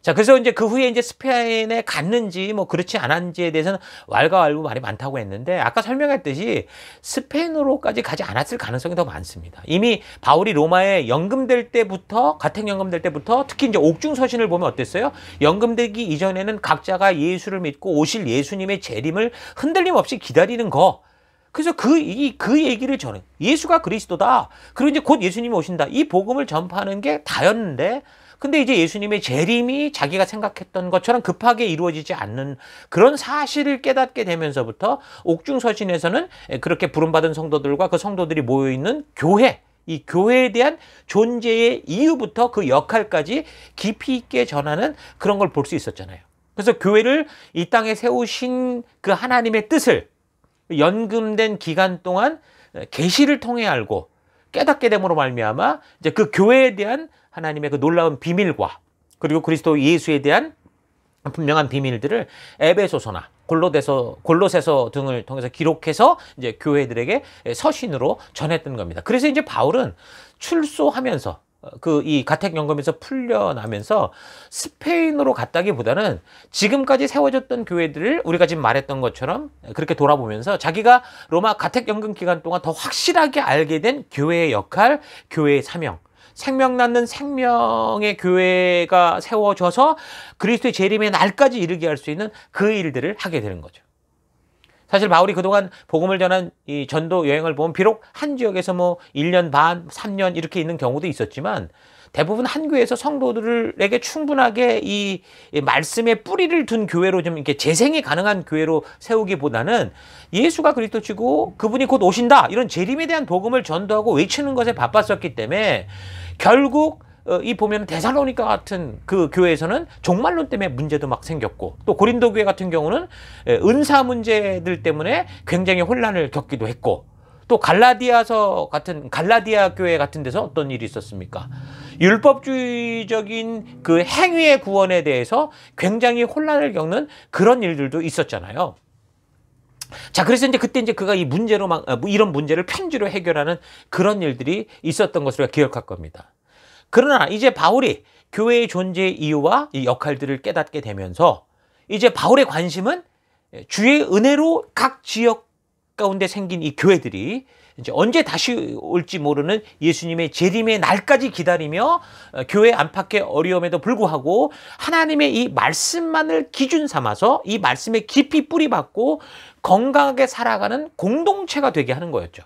자, 그래서 이제 그 후에 이제 스페인에 갔는지 뭐 그렇지 않았는지에 대해서는 왈가왈부 말이 많다고 했는데 아까 설명했듯이 스페인으로까지 가지 않았을 가능성이 더 많습니다. 이미 바울이 로마에 연금될 때부터 가택연금될 때부터 특히 이제 옥중 서신을 보면 어땠어요? 연금되기 이전에는 각자가 예수를 믿고 오실 예수님의 재림을 흔들림 없이 기다리는 거 그래서 그, 이, 그 얘기를 저는 예수가 그리스도다. 그리고 이제 곧 예수님이 오신다. 이 복음을 전파하는 게 다였는데, 근데 이제 예수님의 재림이 자기가 생각했던 것처럼 급하게 이루어지지 않는 그런 사실을 깨닫게 되면서부터 옥중서신에서는 그렇게 부름받은 성도들과 그 성도들이 모여있는 교회, 이 교회에 대한 존재의 이유부터 그 역할까지 깊이 있게 전하는 그런 걸 볼 수 있었잖아요. 그래서 교회를 이 땅에 세우신 그 하나님의 뜻을 연금된 기간 동안 계시를 통해 알고 깨닫게 됨으로 말미암아 이제 그 교회에 대한 하나님의 그 놀라운 비밀과 그리고 그리스도 예수에 대한 분명한 비밀들을 에베소서나 골로데서 골로새서 등을 통해서 기록해서 이제 교회들에게 서신으로 전했던 겁니다. 그래서 이제 바울은 출소하면서 어, 그이 가택 연금에서 풀려나면서 스페인으로 갔다기보다는 지금까지 세워졌던 교회들을 우리가 지금 말했던 것처럼 그렇게 돌아보면서 자기가 로마 가택 연금 기간 동안 더 확실하게 알게 된 교회의 역할, 교회의 사명 생명 낳는 생명의 교회가 세워져서 그리스도의 재림의 날까지 이르게 할 수 있는 그 일들을 하게 되는 거죠. 사실 바울이 그동안 복음을 전한 이 전도 여행을 보면 비록 한 지역에서 뭐 1년 반, 3년 이렇게 있는 경우도 있었지만 대부분 한 교회에서 성도들에게 충분하게 이 말씀의 뿌리를 둔 교회로 좀 이렇게 재생이 가능한 교회로 세우기보다는 예수가 그리스도시고 그분이 곧 오신다 이런 재림에 대한 복음을 전도하고 외치는 것에 바빴었기 때문에 결국 어, 이 보면 대살로니까 같은 그 교회에서는 종말론 때문에 문제도 막 생겼고 또 고린도 교회 같은 경우는 예, 은사 문제들 때문에 굉장히 혼란을 겪기도 했고 또 갈라디아서 같은 갈라디아 교회 같은 데서 어떤 일이 있었습니까? 율법주의적인 그 행위의 구원에 대해서 굉장히 혼란을 겪는 그런 일들도 있었잖아요. 자, 그래서 이제 그때 이제 그가 이 문제로 막, 아, 뭐 이런 문제를 편지로 해결하는 그런 일들이 있었던 것으로 기억할 겁니다. 그러나 이제 바울이 교회의 존재의 이유와 이 역할들을 깨닫게 되면서 이제 바울의 관심은 주의 은혜로 각 지역 가운데 생긴 이 교회들이 이제 언제 다시 올지 모르는 예수님의 재림의 날까지 기다리며 어, 교회 안팎의 어려움에도 불구하고 하나님의 이 말씀만을 기준 삼아서 이 말씀에 깊이 뿌리받고 건강하게 살아가는 공동체가 되게 하는 거였죠.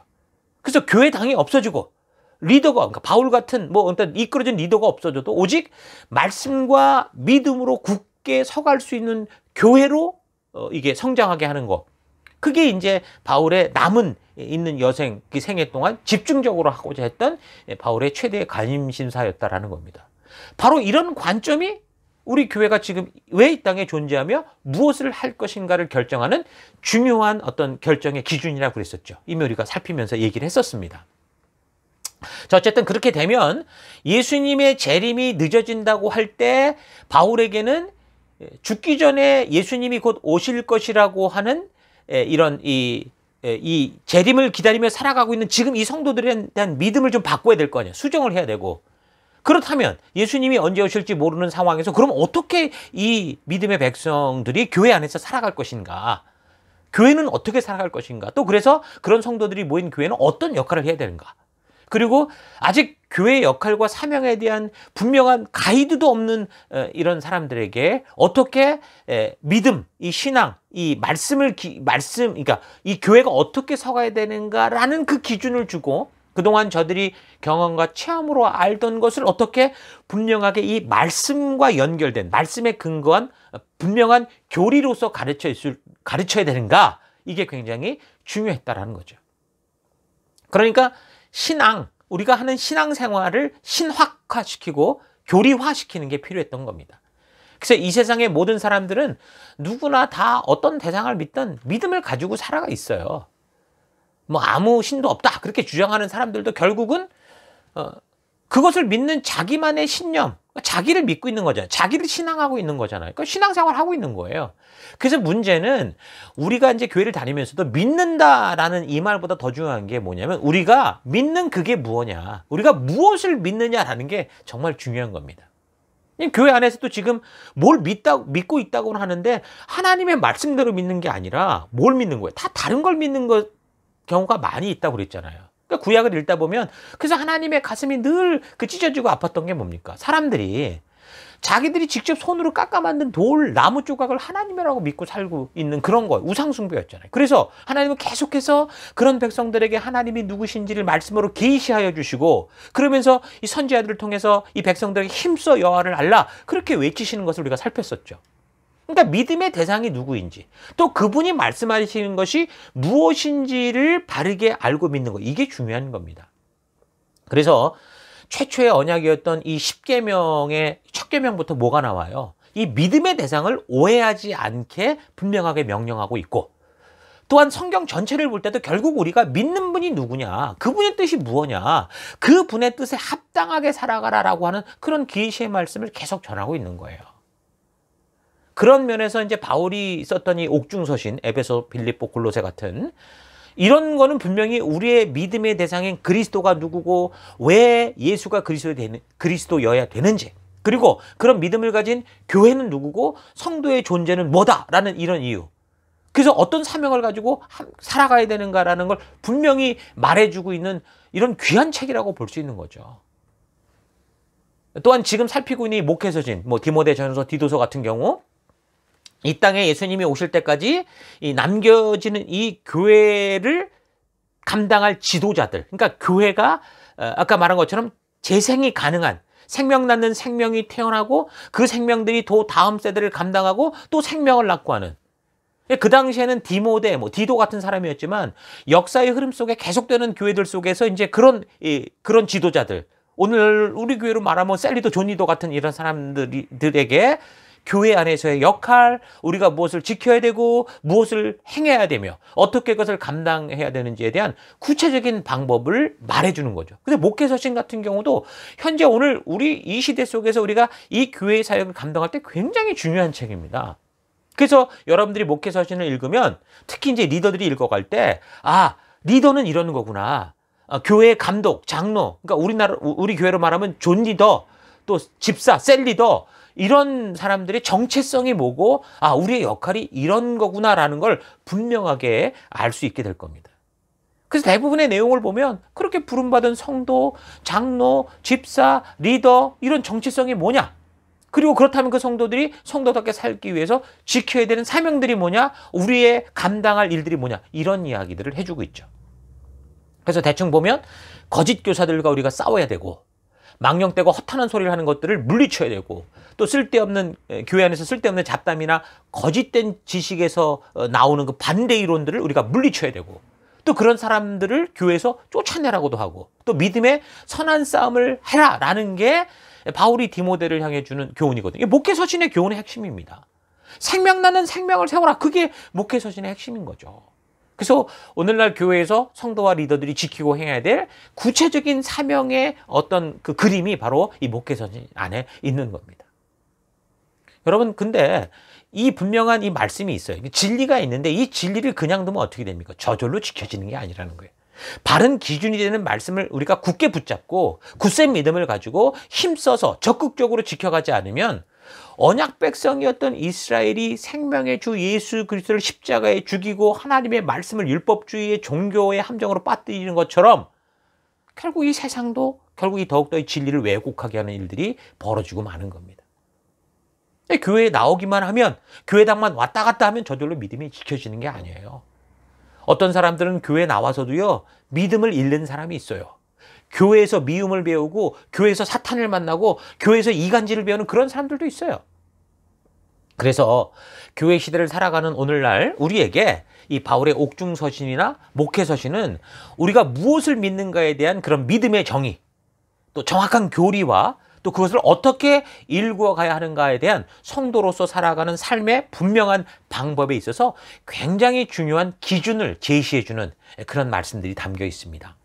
그래서 교회당이 없어지고 리더가 그러니까 바울 같은 뭐 어떤 이끌어진 리더가 없어져도 오직 말씀과 믿음으로 굳게 서갈 수 있는 교회로 어, 이게 성장하게 하는 거. 그게 이제 바울의 남은 있는 여생 그 생애 동안 집중적으로 하고자 했던 예, 바울의 최대의 관심사였다라는 겁니다. 바로 이런 관점이 우리 교회가 지금 왜 이 땅에 존재하며 무엇을 할 것인가를 결정하는 중요한 어떤 결정의 기준이라고 그랬었죠. 이미 우리가 살피면서 얘기를 했었습니다. 자, 어쨌든 그렇게 되면 예수님의 재림이 늦어진다고 할 때 바울에게는 예, 죽기 전에 예수님이 곧 오실 것이라고 하는 예, 이런 이 예, 이 재림을 기다리며 살아가고 있는 지금 이 성도들에 대한 믿음을 좀 바꿔야 될 거 아니에요. 수정을 해야 되고. 그렇다면 예수님이 언제 오실지 모르는 상황에서 그럼 어떻게 이 믿음의 백성들이 교회 안에서 살아갈 것인가? 교회는 어떻게 살아갈 것인가? 또 그래서 그런 성도들이 모인 교회는 어떤 역할을 해야 되는가? 그리고 아직 교회의 역할과 사명에 대한 분명한 가이드도 없는 어, 이런 사람들에게 어떻게 믿음, 이 신앙, 이 말씀을 기, 말씀, 그러니까 이 교회가 어떻게 서가야 되는가라는 그 기준을 주고 그동안 저들이 경험과 체험으로 알던 것을 어떻게 분명하게 이 말씀과 연결된 말씀에 근거한 어, 분명한 교리로서 가르쳐 있을 가르쳐야 되는가 이게 굉장히 중요했다라는 거죠. 그러니까 신앙 우리가 하는 신앙생활을 신학화시키고 교리화시키는 게 필요했던 겁니다. 그래서 이 세상의 모든 사람들은 누구나 다 어떤 대상을 믿던 믿음을 가지고 살아가 있어요. 뭐 아무 신도 없다 그렇게 주장하는 사람들도 결국은 어, 그것을 믿는 자기만의 신념, 그러니까 자기를 믿고 있는 거잖아요. 자기를 신앙하고 있는 거잖아요. 그러니까 신앙생활 하고 있는 거예요. 그래서 문제는 우리가 이제 교회를 다니면서도 믿는다라는 이 말보다 더 중요한 게 뭐냐면 우리가 믿는 그게 무엇냐, 우리가 무엇을 믿느냐라는 게 정말 중요한 겁니다. 교회 안에서도 지금 뭘 믿다, 믿고 있다고는 하는데 하나님의 말씀대로 믿는 게 아니라 뭘 믿는 거예요? 다 다른 걸 믿는 것 경우가 많이 있다고 그랬잖아요. 그러니까 구약을 읽다 보면 그래서 하나님의 가슴이 늘 그 찢어지고 아팠던 게 뭡니까? 사람들이 자기들이 직접 손으로 깎아 만든 돌, 나무 조각을 하나님이라고 믿고 살고 있는 그런 거예요 우상숭배였잖아요. 그래서 하나님은 계속해서 그런 백성들에게 하나님이 누구신지를 말씀으로 게시하여 주시고 그러면서 이 선지자들을 통해서 이 백성들에게 힘써 여호와를 알라 그렇게 외치시는 것을 우리가 살폈었죠. 그러니까 믿음의 대상이 누구인지 또 그분이 말씀하시는 것이 무엇인지를 바르게 알고 믿는 거 이게 중요한 겁니다. 그래서 최초의 언약이었던 이 10계명의 첫 계명부터 뭐가 나와요? 이 믿음의 대상을 오해하지 않게 분명하게 명령하고 있고 또한 성경 전체를 볼 때도 결국 우리가 믿는 분이 누구냐, 그분의 뜻이 무엇냐, 그분의 뜻에 합당하게 살아가라라고 하는 그런 귀신의 말씀을 계속 전하고 있는 거예요. 그런 면에서 이제 바울이 썼던 이 옥중서신, 에베소, 빌립보, 골로세 같은 이런 거는 분명히 우리의 믿음의 대상인 그리스도가 누구고 왜 예수가 그리스도 되는 그리스도여야 되는지 그리고 그런 믿음을 가진 교회는 누구고 성도의 존재는 뭐다라는 이런 이유. 그래서 어떤 사명을 가지고 살아가야 되는가라는 걸 분명히 말해주고 있는 이런 귀한 책이라고 볼 수 있는 거죠. 또한 지금 살피고 있는 목회서진, 뭐 디모데 전서, 디도서 같은 경우 이 땅에 예수님이 오실 때까지 이 남겨지는 이 교회를 감당할 지도자들. 그러니까 교회가 어, 아까 말한 것처럼 재생이 가능한 생명 낳는 생명이 태어나고 그 생명들이 또 다음 세대를 감당하고 또 생명을 낳고 하는 그 당시에는 디모데, 뭐 디도 같은 사람이었지만 역사의 흐름 속에 계속되는 교회들 속에서 이제 그런 이, 그런 지도자들 오늘 우리 교회로 말하면 셀리도 존니도 같은 이런 사람들에게 교회 안에서의 역할, 우리가 무엇을 지켜야 되고 무엇을 행해야 되며 어떻게 그것을 감당해야 되는지에 대한 구체적인 방법을 말해주는 거죠. 근데 목회서신 같은 경우도 현재 오늘 우리 이 시대 속에서 우리가 이 교회의 사역을 감당할 때 굉장히 중요한 책입니다. 그래서 여러분들이 목회서신을 읽으면 특히 이제 리더들이 읽어갈 때 아, 리더는 이러는 거구나. 아, 교회 감독, 장로, 그러니까 우리나라, 우리 교회로 말하면 존 리더, 또 집사, 셀 리더, 이런 사람들의 정체성이 뭐고 아 우리의 역할이 이런 거구나라는 걸 분명하게 알 수 있게 될 겁니다. 그래서 대부분의 내용을 보면 그렇게 부름받은 성도, 장로, 집사, 리더 이런 정체성이 뭐냐? 그리고 그렇다면 그 성도들이 성도답게 살기 위해서 지켜야 되는 사명들이 뭐냐? 우리의 감당할 일들이 뭐냐? 이런 이야기들을 해주고 있죠. 그래서 대충 보면 거짓 교사들과 우리가 싸워야 되고 망령되고 허탄한 소리를 하는 것들을 물리쳐야 되고 또 쓸데없는 예, 교회 안에서 쓸데없는 잡담이나 거짓된 지식에서 어, 나오는 그 반대 이론들을 우리가 물리쳐야 되고 또 그런 사람들을 교회에서 쫓아내라고도 하고 또 믿음의 선한 싸움을 해라라는 게 바울이 디모데를 향해 주는 교훈이거든요. 목회 서신의 교훈의 핵심입니다. 생명나는 생명을 세워라. 그게 목회 서신의 핵심인 거죠. 그래서 오늘날 교회에서 성도와 리더들이 지키고 행해야 될 구체적인 사명의 어떤 그 그림이 바로 이 목회 서신 안에 있는 겁니다. 여러분 근데 이 분명한 이 말씀이 있어요. 진리가 있는데 이 진리를 그냥 두면 어떻게 됩니까? 저절로 지켜지는 게 아니라는 거예요. 바른 기준이 되는 말씀을 우리가 굳게 붙잡고 굳센 믿음을 가지고 힘써서 적극적으로 지켜가지 않으면 언약 백성이었던 이스라엘이 생명의 주 예수 그리스도를 십자가에 죽이고 하나님의 말씀을 율법주의의 종교의 함정으로 빠뜨리는 것처럼 결국 이 세상도 결국 이 더욱더 진리를 왜곡하게 하는 일들이 벌어지고 마는 겁니다. 예, 교회에 나오기만 하면 교회당만 왔다 갔다 하면 저절로 믿음이 지켜지는 게 아니에요. 어떤 사람들은 교회 나와서도요 믿음을 잃는 사람이 있어요. 교회에서 미움을 배우고 교회에서 사탄을 만나고 교회에서 이간질을 배우는 그런 사람들도 있어요. 그래서 교회 시대를 살아가는 오늘날 우리에게 이 바울의 옥중 서신이나 목회 서신은 우리가 무엇을 믿는가에 대한 그런 믿음의 정의 또 정확한 교리와 또 그것을 어떻게 일구어 가야 하는가에 대한 성도로서 살아가는 삶의 분명한 방법에 있어서 굉장히 중요한 기준을 제시해 주는 그런 말씀들이 담겨 있습니다.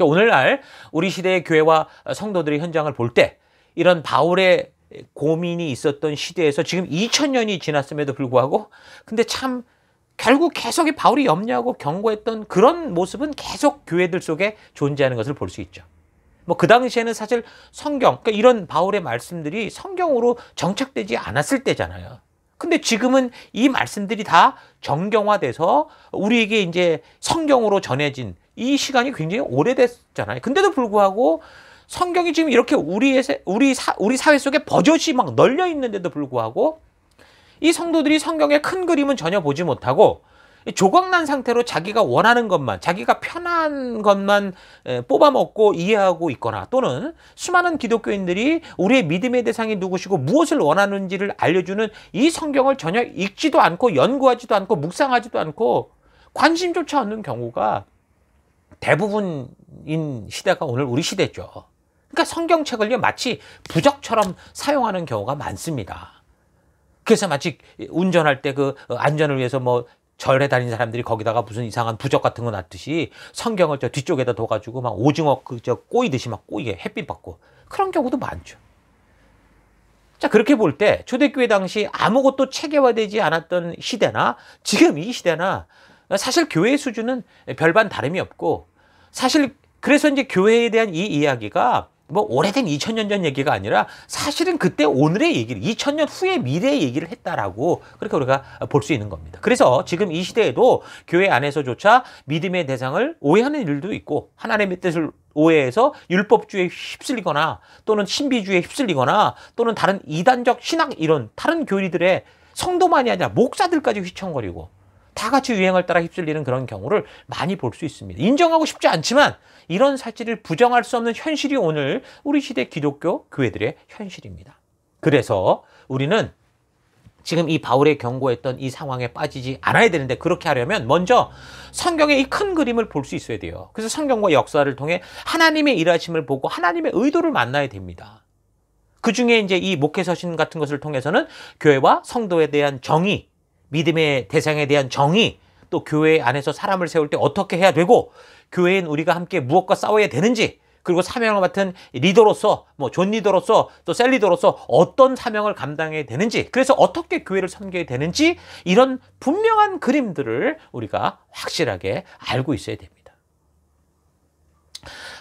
오늘날 우리 시대의 교회와 성도들의 현장을 볼 때 이런 바울의 고민이 있었던 시대에서 지금 2000년이 지났음에도 불구하고 근데 참 결국 계속 바울이 염려하고 경고했던 그런 모습은 계속 교회들 속에 존재하는 것을 볼 수 있죠. 뭐그 당시에는 사실 성경, 그러니까 이런 바울의 말씀들이 성경으로 정착되지 않았을 때잖아요. 근데 지금은 이 말씀들이 다 정경화돼서 우리에게 이제 성경으로 전해진 이 시간이 굉장히 오래됐잖아요. 근데도 불구하고 성경이 지금 이렇게 우리의 우리 사, 우리 사회 속에 버젓이 막 널려 있는데도 불구하고 이 성도들이 성경의 큰 그림은 전혀 보지 못하고 조각난 상태로 자기가 원하는 것만 자기가 편한 것만 뽑아먹고 이해하고 있거나 또는 수많은 기독교인들이 우리의 믿음의 대상이 누구시고 무엇을 원하는지를 알려주는 이 성경을 전혀 읽지도 않고 연구하지도 않고 묵상하지도 않고 관심조차 없는 경우가 대부분인 시대가 오늘 우리 시대죠. 그러니까 성경책을요 마치 부적처럼 사용하는 경우가 많습니다. 그래서 마치 운전할 때 그 안전을 위해서 뭐 절에 다니는 사람들이 거기다가 무슨 이상한 부적 같은 거 놨듯이 성경을 저 뒤쪽에다 둬가지고 막 오징어 그 저 꼬이듯이 막 꼬이게 햇빛 받고 그런 경우도 많죠. 자 그렇게 볼 때 초대교회 당시 아무것도 체계화되지 않았던 시대나 지금 이 시대나 사실 교회의 수준은 별반 다름이 없고 사실 그래서 이제 교회에 대한 이 이야기가 뭐 오래된 2000년 전 얘기가 아니라 사실은 그때 오늘의 얘기를 2000년 후의 미래의 얘기를 했다라고 그렇게 우리가 볼 수 있는 겁니다. 그래서 지금 이 시대에도 교회 안에서조차 믿음의 대상을 오해하는 일도 있고 하나님의 뜻을 오해해서 율법주의에 휩쓸리거나 또는 신비주의에 휩쓸리거나 또는 다른 이단적 신학 이런 다른 교리들의 성도만이 아니라 목사들까지 휘청거리고 다 같이 유행을 따라 휩쓸리는 그런 경우를 많이 볼 수 있습니다. 인정하고 싶지 않지만 이런 사실을 부정할 수 없는 현실이 오늘 우리 시대 기독교 교회들의 현실입니다. 그래서 우리는 지금 이 바울의 경고했던 이 상황에 빠지지 않아야 되는데 그렇게 하려면 먼저 성경의 이 큰 그림을 볼 수 있어야 돼요. 그래서 성경과 역사를 통해 하나님의 일하심을 보고 하나님의 의도를 만나야 됩니다. 그 중에 이제 이 목회 서신 같은 것을 통해서는 교회와 성도에 대한 정의, 믿음의 대상에 대한 정의, 또 교회 안에서 사람을 세울 때 어떻게 해야 되고, 교회인 우리가 함께 무엇과 싸워야 되는지, 그리고 사명을 맡은 리더로서, 뭐, 존 리더로서, 또 셀 리더로서 어떤 사명을 감당해야 되는지, 그래서 어떻게 교회를 섬겨야 되는지, 이런 분명한 그림들을 우리가 확실하게 알고 있어야 됩니다.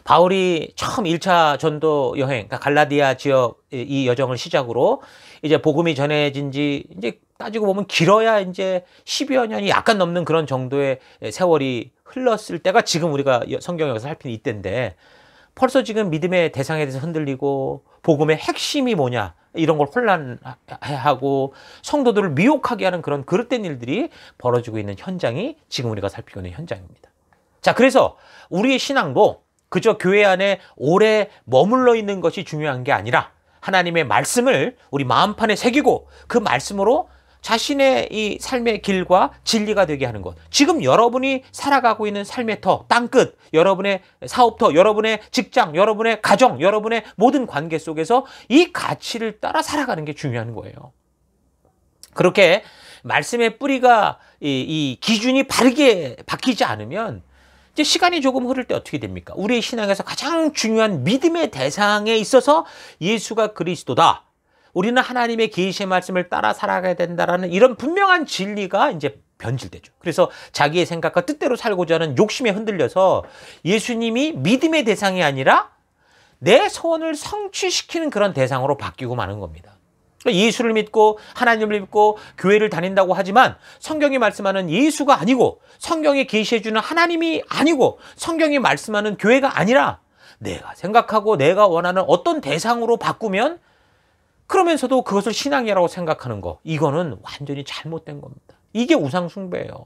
바울이 처음 1차 전도 여행, 그러니까 갈라디아 지역 이 여정을 시작으로 이제 복음이 전해진 지 이제 따지고 보면 길어야 이제 1 2여 년이 약간 넘는 그런 정도의 세월이 흘렀을 때가 지금 우리가 성경에서 살핀 이때인데 벌써 지금 믿음의 대상에 대해서 흔들리고 복음의 핵심이 뭐냐 이런 걸 혼란하고 성도들을 미혹하게 하는 그런 그릇된 일들이 벌어지고 있는 현장이 지금 우리가 살피고 있는 현장입니다. 자, 그래서 우리의 신앙도 그저 교회 안에 오래 머물러 있는 것이 중요한 게 아니라 하나님의 말씀을 우리 마음판에 새기고 그 말씀으로 자신의 이 삶의 길과 진리가 되게 하는 것. 지금 여러분이 살아가고 있는 삶의 터, 땅끝, 여러분의 사업터, 여러분의 직장, 여러분의 가정, 여러분의 모든 관계 속에서 이 가치를 따라 살아가는 게 중요한 거예요. 그렇게 말씀의 뿌리가 이, 이 기준이 바르게 바뀌지 않으면 이제 시간이 조금 흐를 때 어떻게 됩니까? 우리의 신앙에서 가장 중요한 믿음의 대상에 있어서 예수가 그리스도다. 우리는 하나님의 계시의 말씀을 따라 살아가야 된다라는 이런 분명한 진리가 이제 변질되죠. 그래서 자기의 생각과 뜻대로 살고자 하는 욕심에 흔들려서 예수님이 믿음의 대상이 아니라 내 소원을 성취시키는 그런 대상으로 바뀌고 마는 겁니다. 예수를 믿고 하나님을 믿고 교회를 다닌다고 하지만 성경이 말씀하는 예수가 아니고 성경이 계시해 주는 하나님이 아니고 성경이 말씀하는 교회가 아니라 내가 생각하고 내가 원하는 어떤 대상으로 바꾸면 그러면서도 그것을 신앙이라고 생각하는 거 이거는 완전히 잘못된 겁니다. 이게 우상 숭배예요.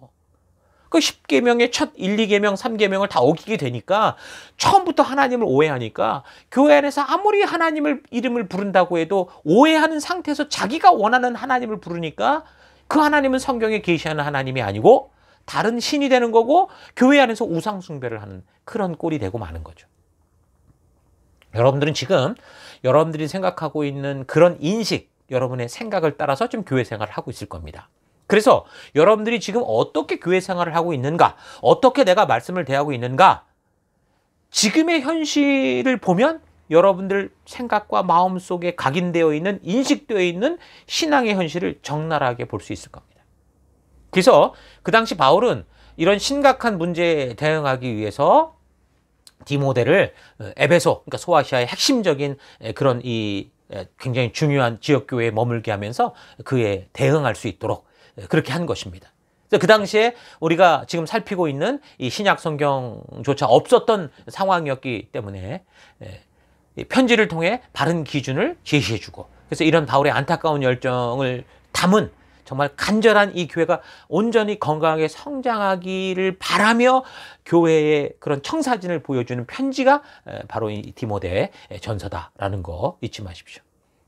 그1 0개명의첫 1, 2개명3개명을다 어기게 되니까 처음부터 하나님을 오해하니까 교회 안에서 아무리 하나님을 이름을 부른다고 해도 오해하는 상태에서 자기가 원하는 하나님을 부르니까 그 하나님은 성경에 계시하는 하나님이 아니고 다른 신이 되는 거고 교회 안에서 우상 숭배를 하는 그런 꼴이 되고 마는 거죠. 여러분들은 지금 여러분들이 생각하고 있는 그런 인식, 여러분의 생각을 따라서 좀 교회 생활을 하고 있을 겁니다. 그래서 여러분들이 지금 어떻게 교회 생활을 하고 있는가, 어떻게 내가 말씀을 대하고 있는가, 지금의 현실을 보면 여러분들 생각과 마음 속에 각인되어 있는, 인식되어 있는 신앙의 현실을 적나라하게 볼 수 있을 겁니다. 그래서 그 당시 바울은 이런 심각한 문제에 대응하기 위해서 디모데를 어, 에베소, 그러니까 소아시아의 핵심적인 그런 이 굉장히 중요한 지역교회에 머물게 하면서 그에 대응할 수 있도록 그렇게 한 것입니다. 그 당시에 우리가 지금 살피고 있는 이 신약 성경조차 없었던 상황이었기 때문에 예, 편지를 통해 바른 기준을 제시해주고 그래서 이런 바울의 안타까운 열정을 담은 정말 간절한 이 교회가 온전히 건강하게 성장하기를 바라며 교회의 그런 청사진을 보여주는 편지가 바로 이 디모데의 전서다라는 거 잊지 마십시오.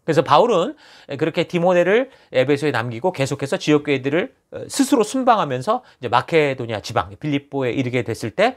그래서 바울은 그렇게 디모데를 에베소에 남기고 계속해서 지역 교회들을 어, 스스로 순방하면서 이제 마케도니아 지방 빌립보에 이르게 됐을 때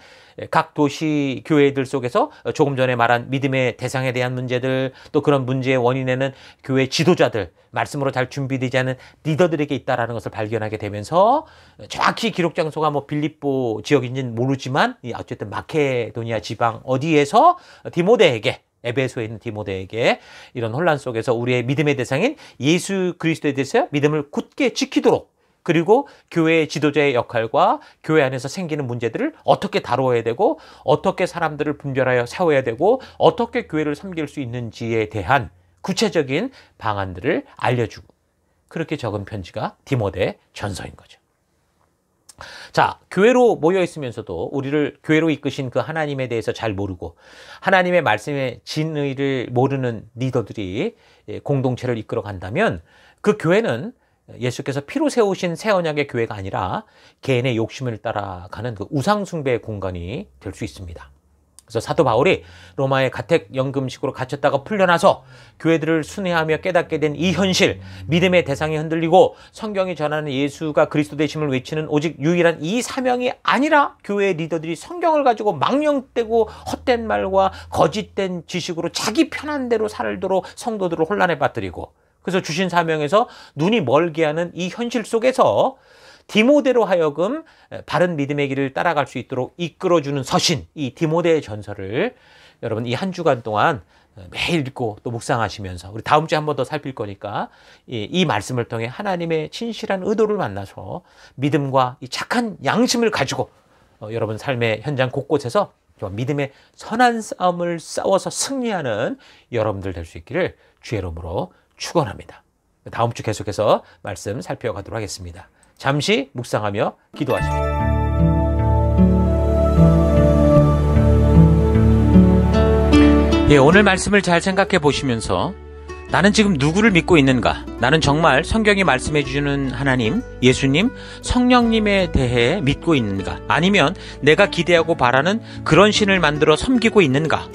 각 도시 교회들 속에서 어, 조금 전에 말한 믿음의 대상에 대한 문제들 또 그런 문제의 원인에는 교회 지도자들 말씀으로 잘 준비되지 않은 리더들에게 있다라는 것을 발견하게 되면서 어, 정확히 기록 장소가 뭐 빌립보 지역인지는 모르지만 어쨌든 마케도니아 지방 어디에서 디모데에게 에베소에 있는 디모데에게 이런 혼란 속에서 우리의 믿음의 대상인 예수 그리스도에 대해서 믿음을 굳게 지키도록 그리고 교회의 지도자의 역할과 교회 안에서 생기는 문제들을 어떻게 다루어야 되고 어떻게 사람들을 분별하여 세워야 되고 어떻게 교회를 섬길 수 있는지에 대한 구체적인 방안들을 알려주고 그렇게 적은 편지가 디모데 전서인 거죠. 자, 교회로 모여 있으면서도 우리를 교회로 이끄신 그 하나님에 대해서 잘 모르고 하나님의 말씀의 진의를 모르는 리더들이 예, 공동체를 이끌어 간다면 그 교회는 예수께서 피로 세우신 새 언약의 교회가 아니라 개인의 욕심을 따라가는 그 우상숭배의 공간이 될 수 있습니다. 그래서 사도 바울이 로마의 가택연금식으로 갇혔다가 풀려나서 교회들을 순회하며 깨닫게 된 이 현실, 믿음의 대상이 흔들리고 성경이 전하는 예수가 그리스도 되심을 외치는 오직 유일한 이 사명이 아니라 교회의 리더들이 성경을 가지고 망령되고 헛된 말과 거짓된 지식으로 자기 편한 대로 살도록 성도들을 혼란에 빠뜨리고 그래서 주신 사명에서 눈이 멀게 하는 이 현실 속에서 디모데로 하여금 바른 믿음의 길을 따라갈 수 있도록 이끌어주는 서신 이 디모데의 전설을 여러분 이 한 주간 동안 매일 읽고 또 묵상하시면서 우리 다음 주에 한 번 더 살필 거니까 이, 말씀을 통해 하나님의 진실한 의도를 만나서 믿음과 이 착한 양심을 가지고 어, 여러분 삶의 현장 곳곳에서 믿음의 선한 싸움을 싸워서 승리하는 여러분들 될 수 있기를 주의 이름으로 축원합니다. 다음 주 계속해서 말씀 살펴가도록 하겠습니다. 잠시 묵상하며 기도하십시오. 예, 오늘 말씀을 잘 생각해 보시면서 나는 지금 누구를 믿고 있는가? 나는 정말 성경이 말씀해 주는 시 하나님, 예수님, 성령님에 대해 믿고 있는가? 아니면 내가 기대하고 바라는 그런 신을 만들어 섬기고 있는가?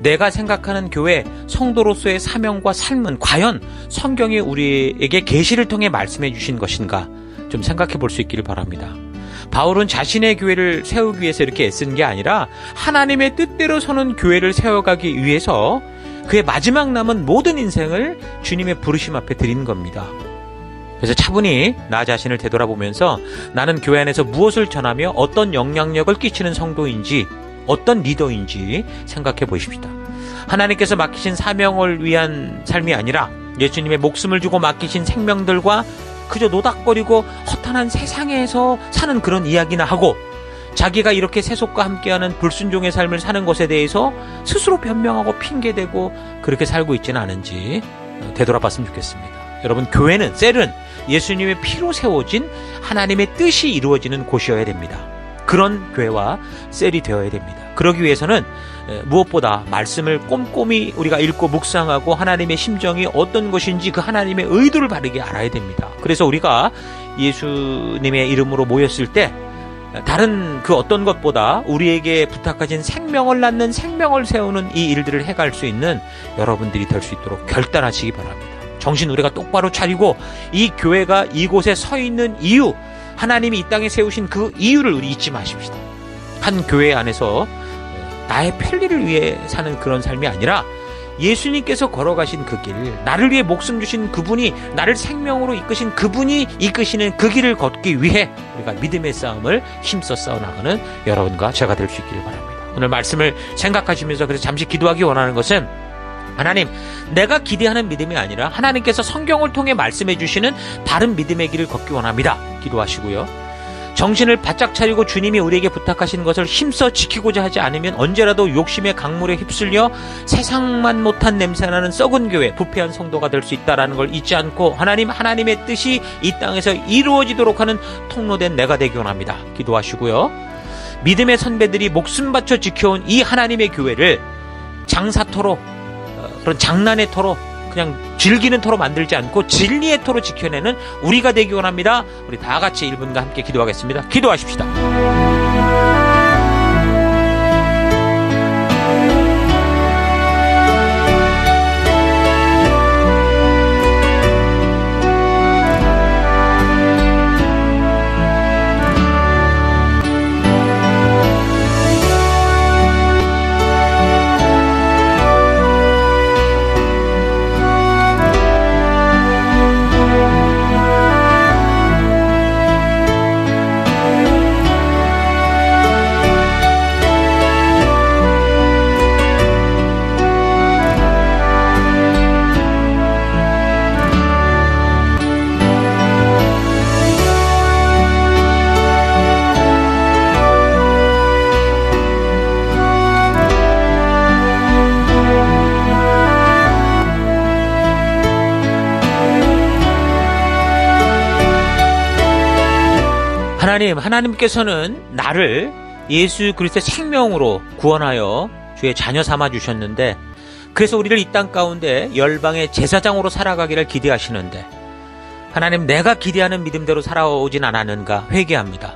내가 생각하는 교회 성도로서의 사명과 삶은 과연 성경이 우리에게 계시를 통해 말씀해 주신 것인가? 좀 생각해 볼 수 있기를 바랍니다. 바울은 자신의 교회를 세우기 위해서 이렇게 애쓴 게 아니라 하나님의 뜻대로 서는 교회를 세워가기 위해서 그의 마지막 남은 모든 인생을 주님의 부르심 앞에 드린 겁니다. 그래서 차분히 나 자신을 되돌아보면서 나는 교회 안에서 무엇을 전하며 어떤 영향력을 끼치는 성도인지 어떤 리더인지 생각해 보십시다. 하나님께서 맡기신 사명을 위한 삶이 아니라 예수님의 목숨을 주고 맡기신 생명들과 그저 노닥거리고 허탄한 세상에서 사는 그런 이야기나 하고 자기가 이렇게 세속과 함께하는 불순종의 삶을 사는 것에 대해서 스스로 변명하고 핑계대고 그렇게 살고 있지는 않은지 어, 되돌아봤으면 좋겠습니다. 여러분 교회는 셀은 예수님의 피로 세워진 하나님의 뜻이 이루어지는 곳이어야 됩니다. 그런 교회와 셀이 되어야 됩니다. 그러기 위해서는 무엇보다 말씀을 꼼꼼히 우리가 읽고 묵상하고 하나님의 심정이 어떤 것인지 그 하나님의 의도를 바르게 알아야 됩니다. 그래서 우리가 예수님의 이름으로 모였을 때 다른 그 어떤 것보다 우리에게 부탁하신 생명을 낳는 생명을 세우는 이 일들을 해갈 수 있는 여러분들이 될 수 있도록 결단하시기 바랍니다. 정신 우리가 똑바로 차리고 이 교회가 이곳에 서 있는 이유, 하나님이 이 땅에 세우신 그 이유를 우리 잊지 마십시다. 한 교회 안에서 나의 편리를 위해 사는 그런 삶이 아니라 예수님께서 걸어가신 그 길, 나를 위해 목숨 주신 그분이 나를 생명으로 이끄신 그분이 이끄시는 그 길을 걷기 위해 우리가 믿음의 싸움을 힘써 싸워나가는 여러분과 제가 될 수 있기를 바랍니다. 오늘 말씀을 생각하시면서 그래서 잠시 기도하기 원하는 것은 하나님, 내가 기대하는 믿음이 아니라 하나님께서 성경을 통해 말씀해 주시는 바른 믿음의 길을 걷기 원합니다. 기도하시고요. 정신을 바짝 차리고 주님이 우리에게 부탁하신 것을 힘써 지키고자 하지 않으면 언제라도 욕심의 강물에 휩쓸려 세상만 못한 냄새나는 썩은 교회, 부패한 성도가 될 수 있다라는 걸 잊지 않고 하나님 하나님의 뜻이 이 땅에서 이루어지도록 하는 통로된 내가 되기 원합니다. 기도하시고요. 믿음의 선배들이 목숨 바쳐 지켜온 이 하나님의 교회를 장사토로 어, 그런 장난의 토로 그냥 즐기는 터로 만들지 않고 진리의 터로 지켜내는 우리가 되기 원합니다. 우리 다 같이 1분과 함께 기도하겠습니다. 기도하십시다. 하나님, 하나님께서는 나를 예수 그리스도의 생명으로 구원하여 주의 자녀 삼아 주셨는데 그래서 우리를 이 땅 가운데 열방의 제사장으로 살아가기를 기대하시는데 하나님 내가 기대하는 믿음대로 살아오진 않았는가 회개합니다.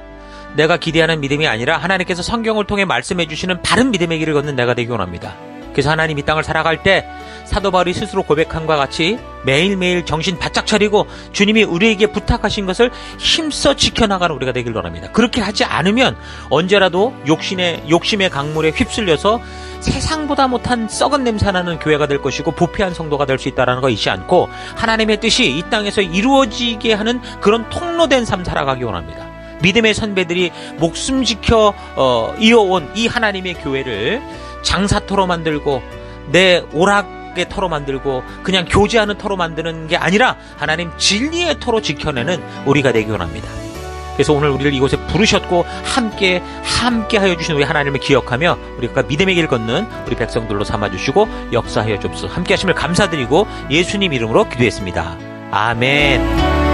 내가 기대하는 믿음이 아니라 하나님께서 성경을 통해 말씀해 주시는 바른 믿음의 길을 걷는 내가 되기 원합니다. 그래서 하나님 이 땅을 살아갈 때 사도 바울이 스스로 고백한 과 같이 매일매일 정신 바짝 차리고 주님이 우리에게 부탁하신 것을 힘써 지켜나가는 우리가 되길 바랍니다. 그렇게 하지 않으면 언제라도 욕심의 욕심의 강물에 휩쓸려서 세상보다 못한 썩은 냄새나는 교회가 될 것이고 부패한 성도가 될 수있다는것이지 않고 하나님의 뜻이 이 땅에서 이루어지게 하는 그런 통로된 삶 살아가기 원합니다. 믿음의 선배들이 목숨 지켜 어, 이어온 이 하나님의 교회를 장사토로 만들고 내 오락 게 터로 만들고 그냥 교제하는 터로 만드는 게 아니라 하나님 진리의 터로 지켜내는 우리가 되기 원합니다. 그래서 오늘 우리를 이곳에 부르셨고 함께 함께 하여 주신 우리 하나님을 기억하며 우리가 믿음의 길 걷는 우리 백성들로 삼아 주시고 역사하여 주옵소서. 함께 하심을 감사드리고 예수님 이름으로 기도했습니다. 아멘.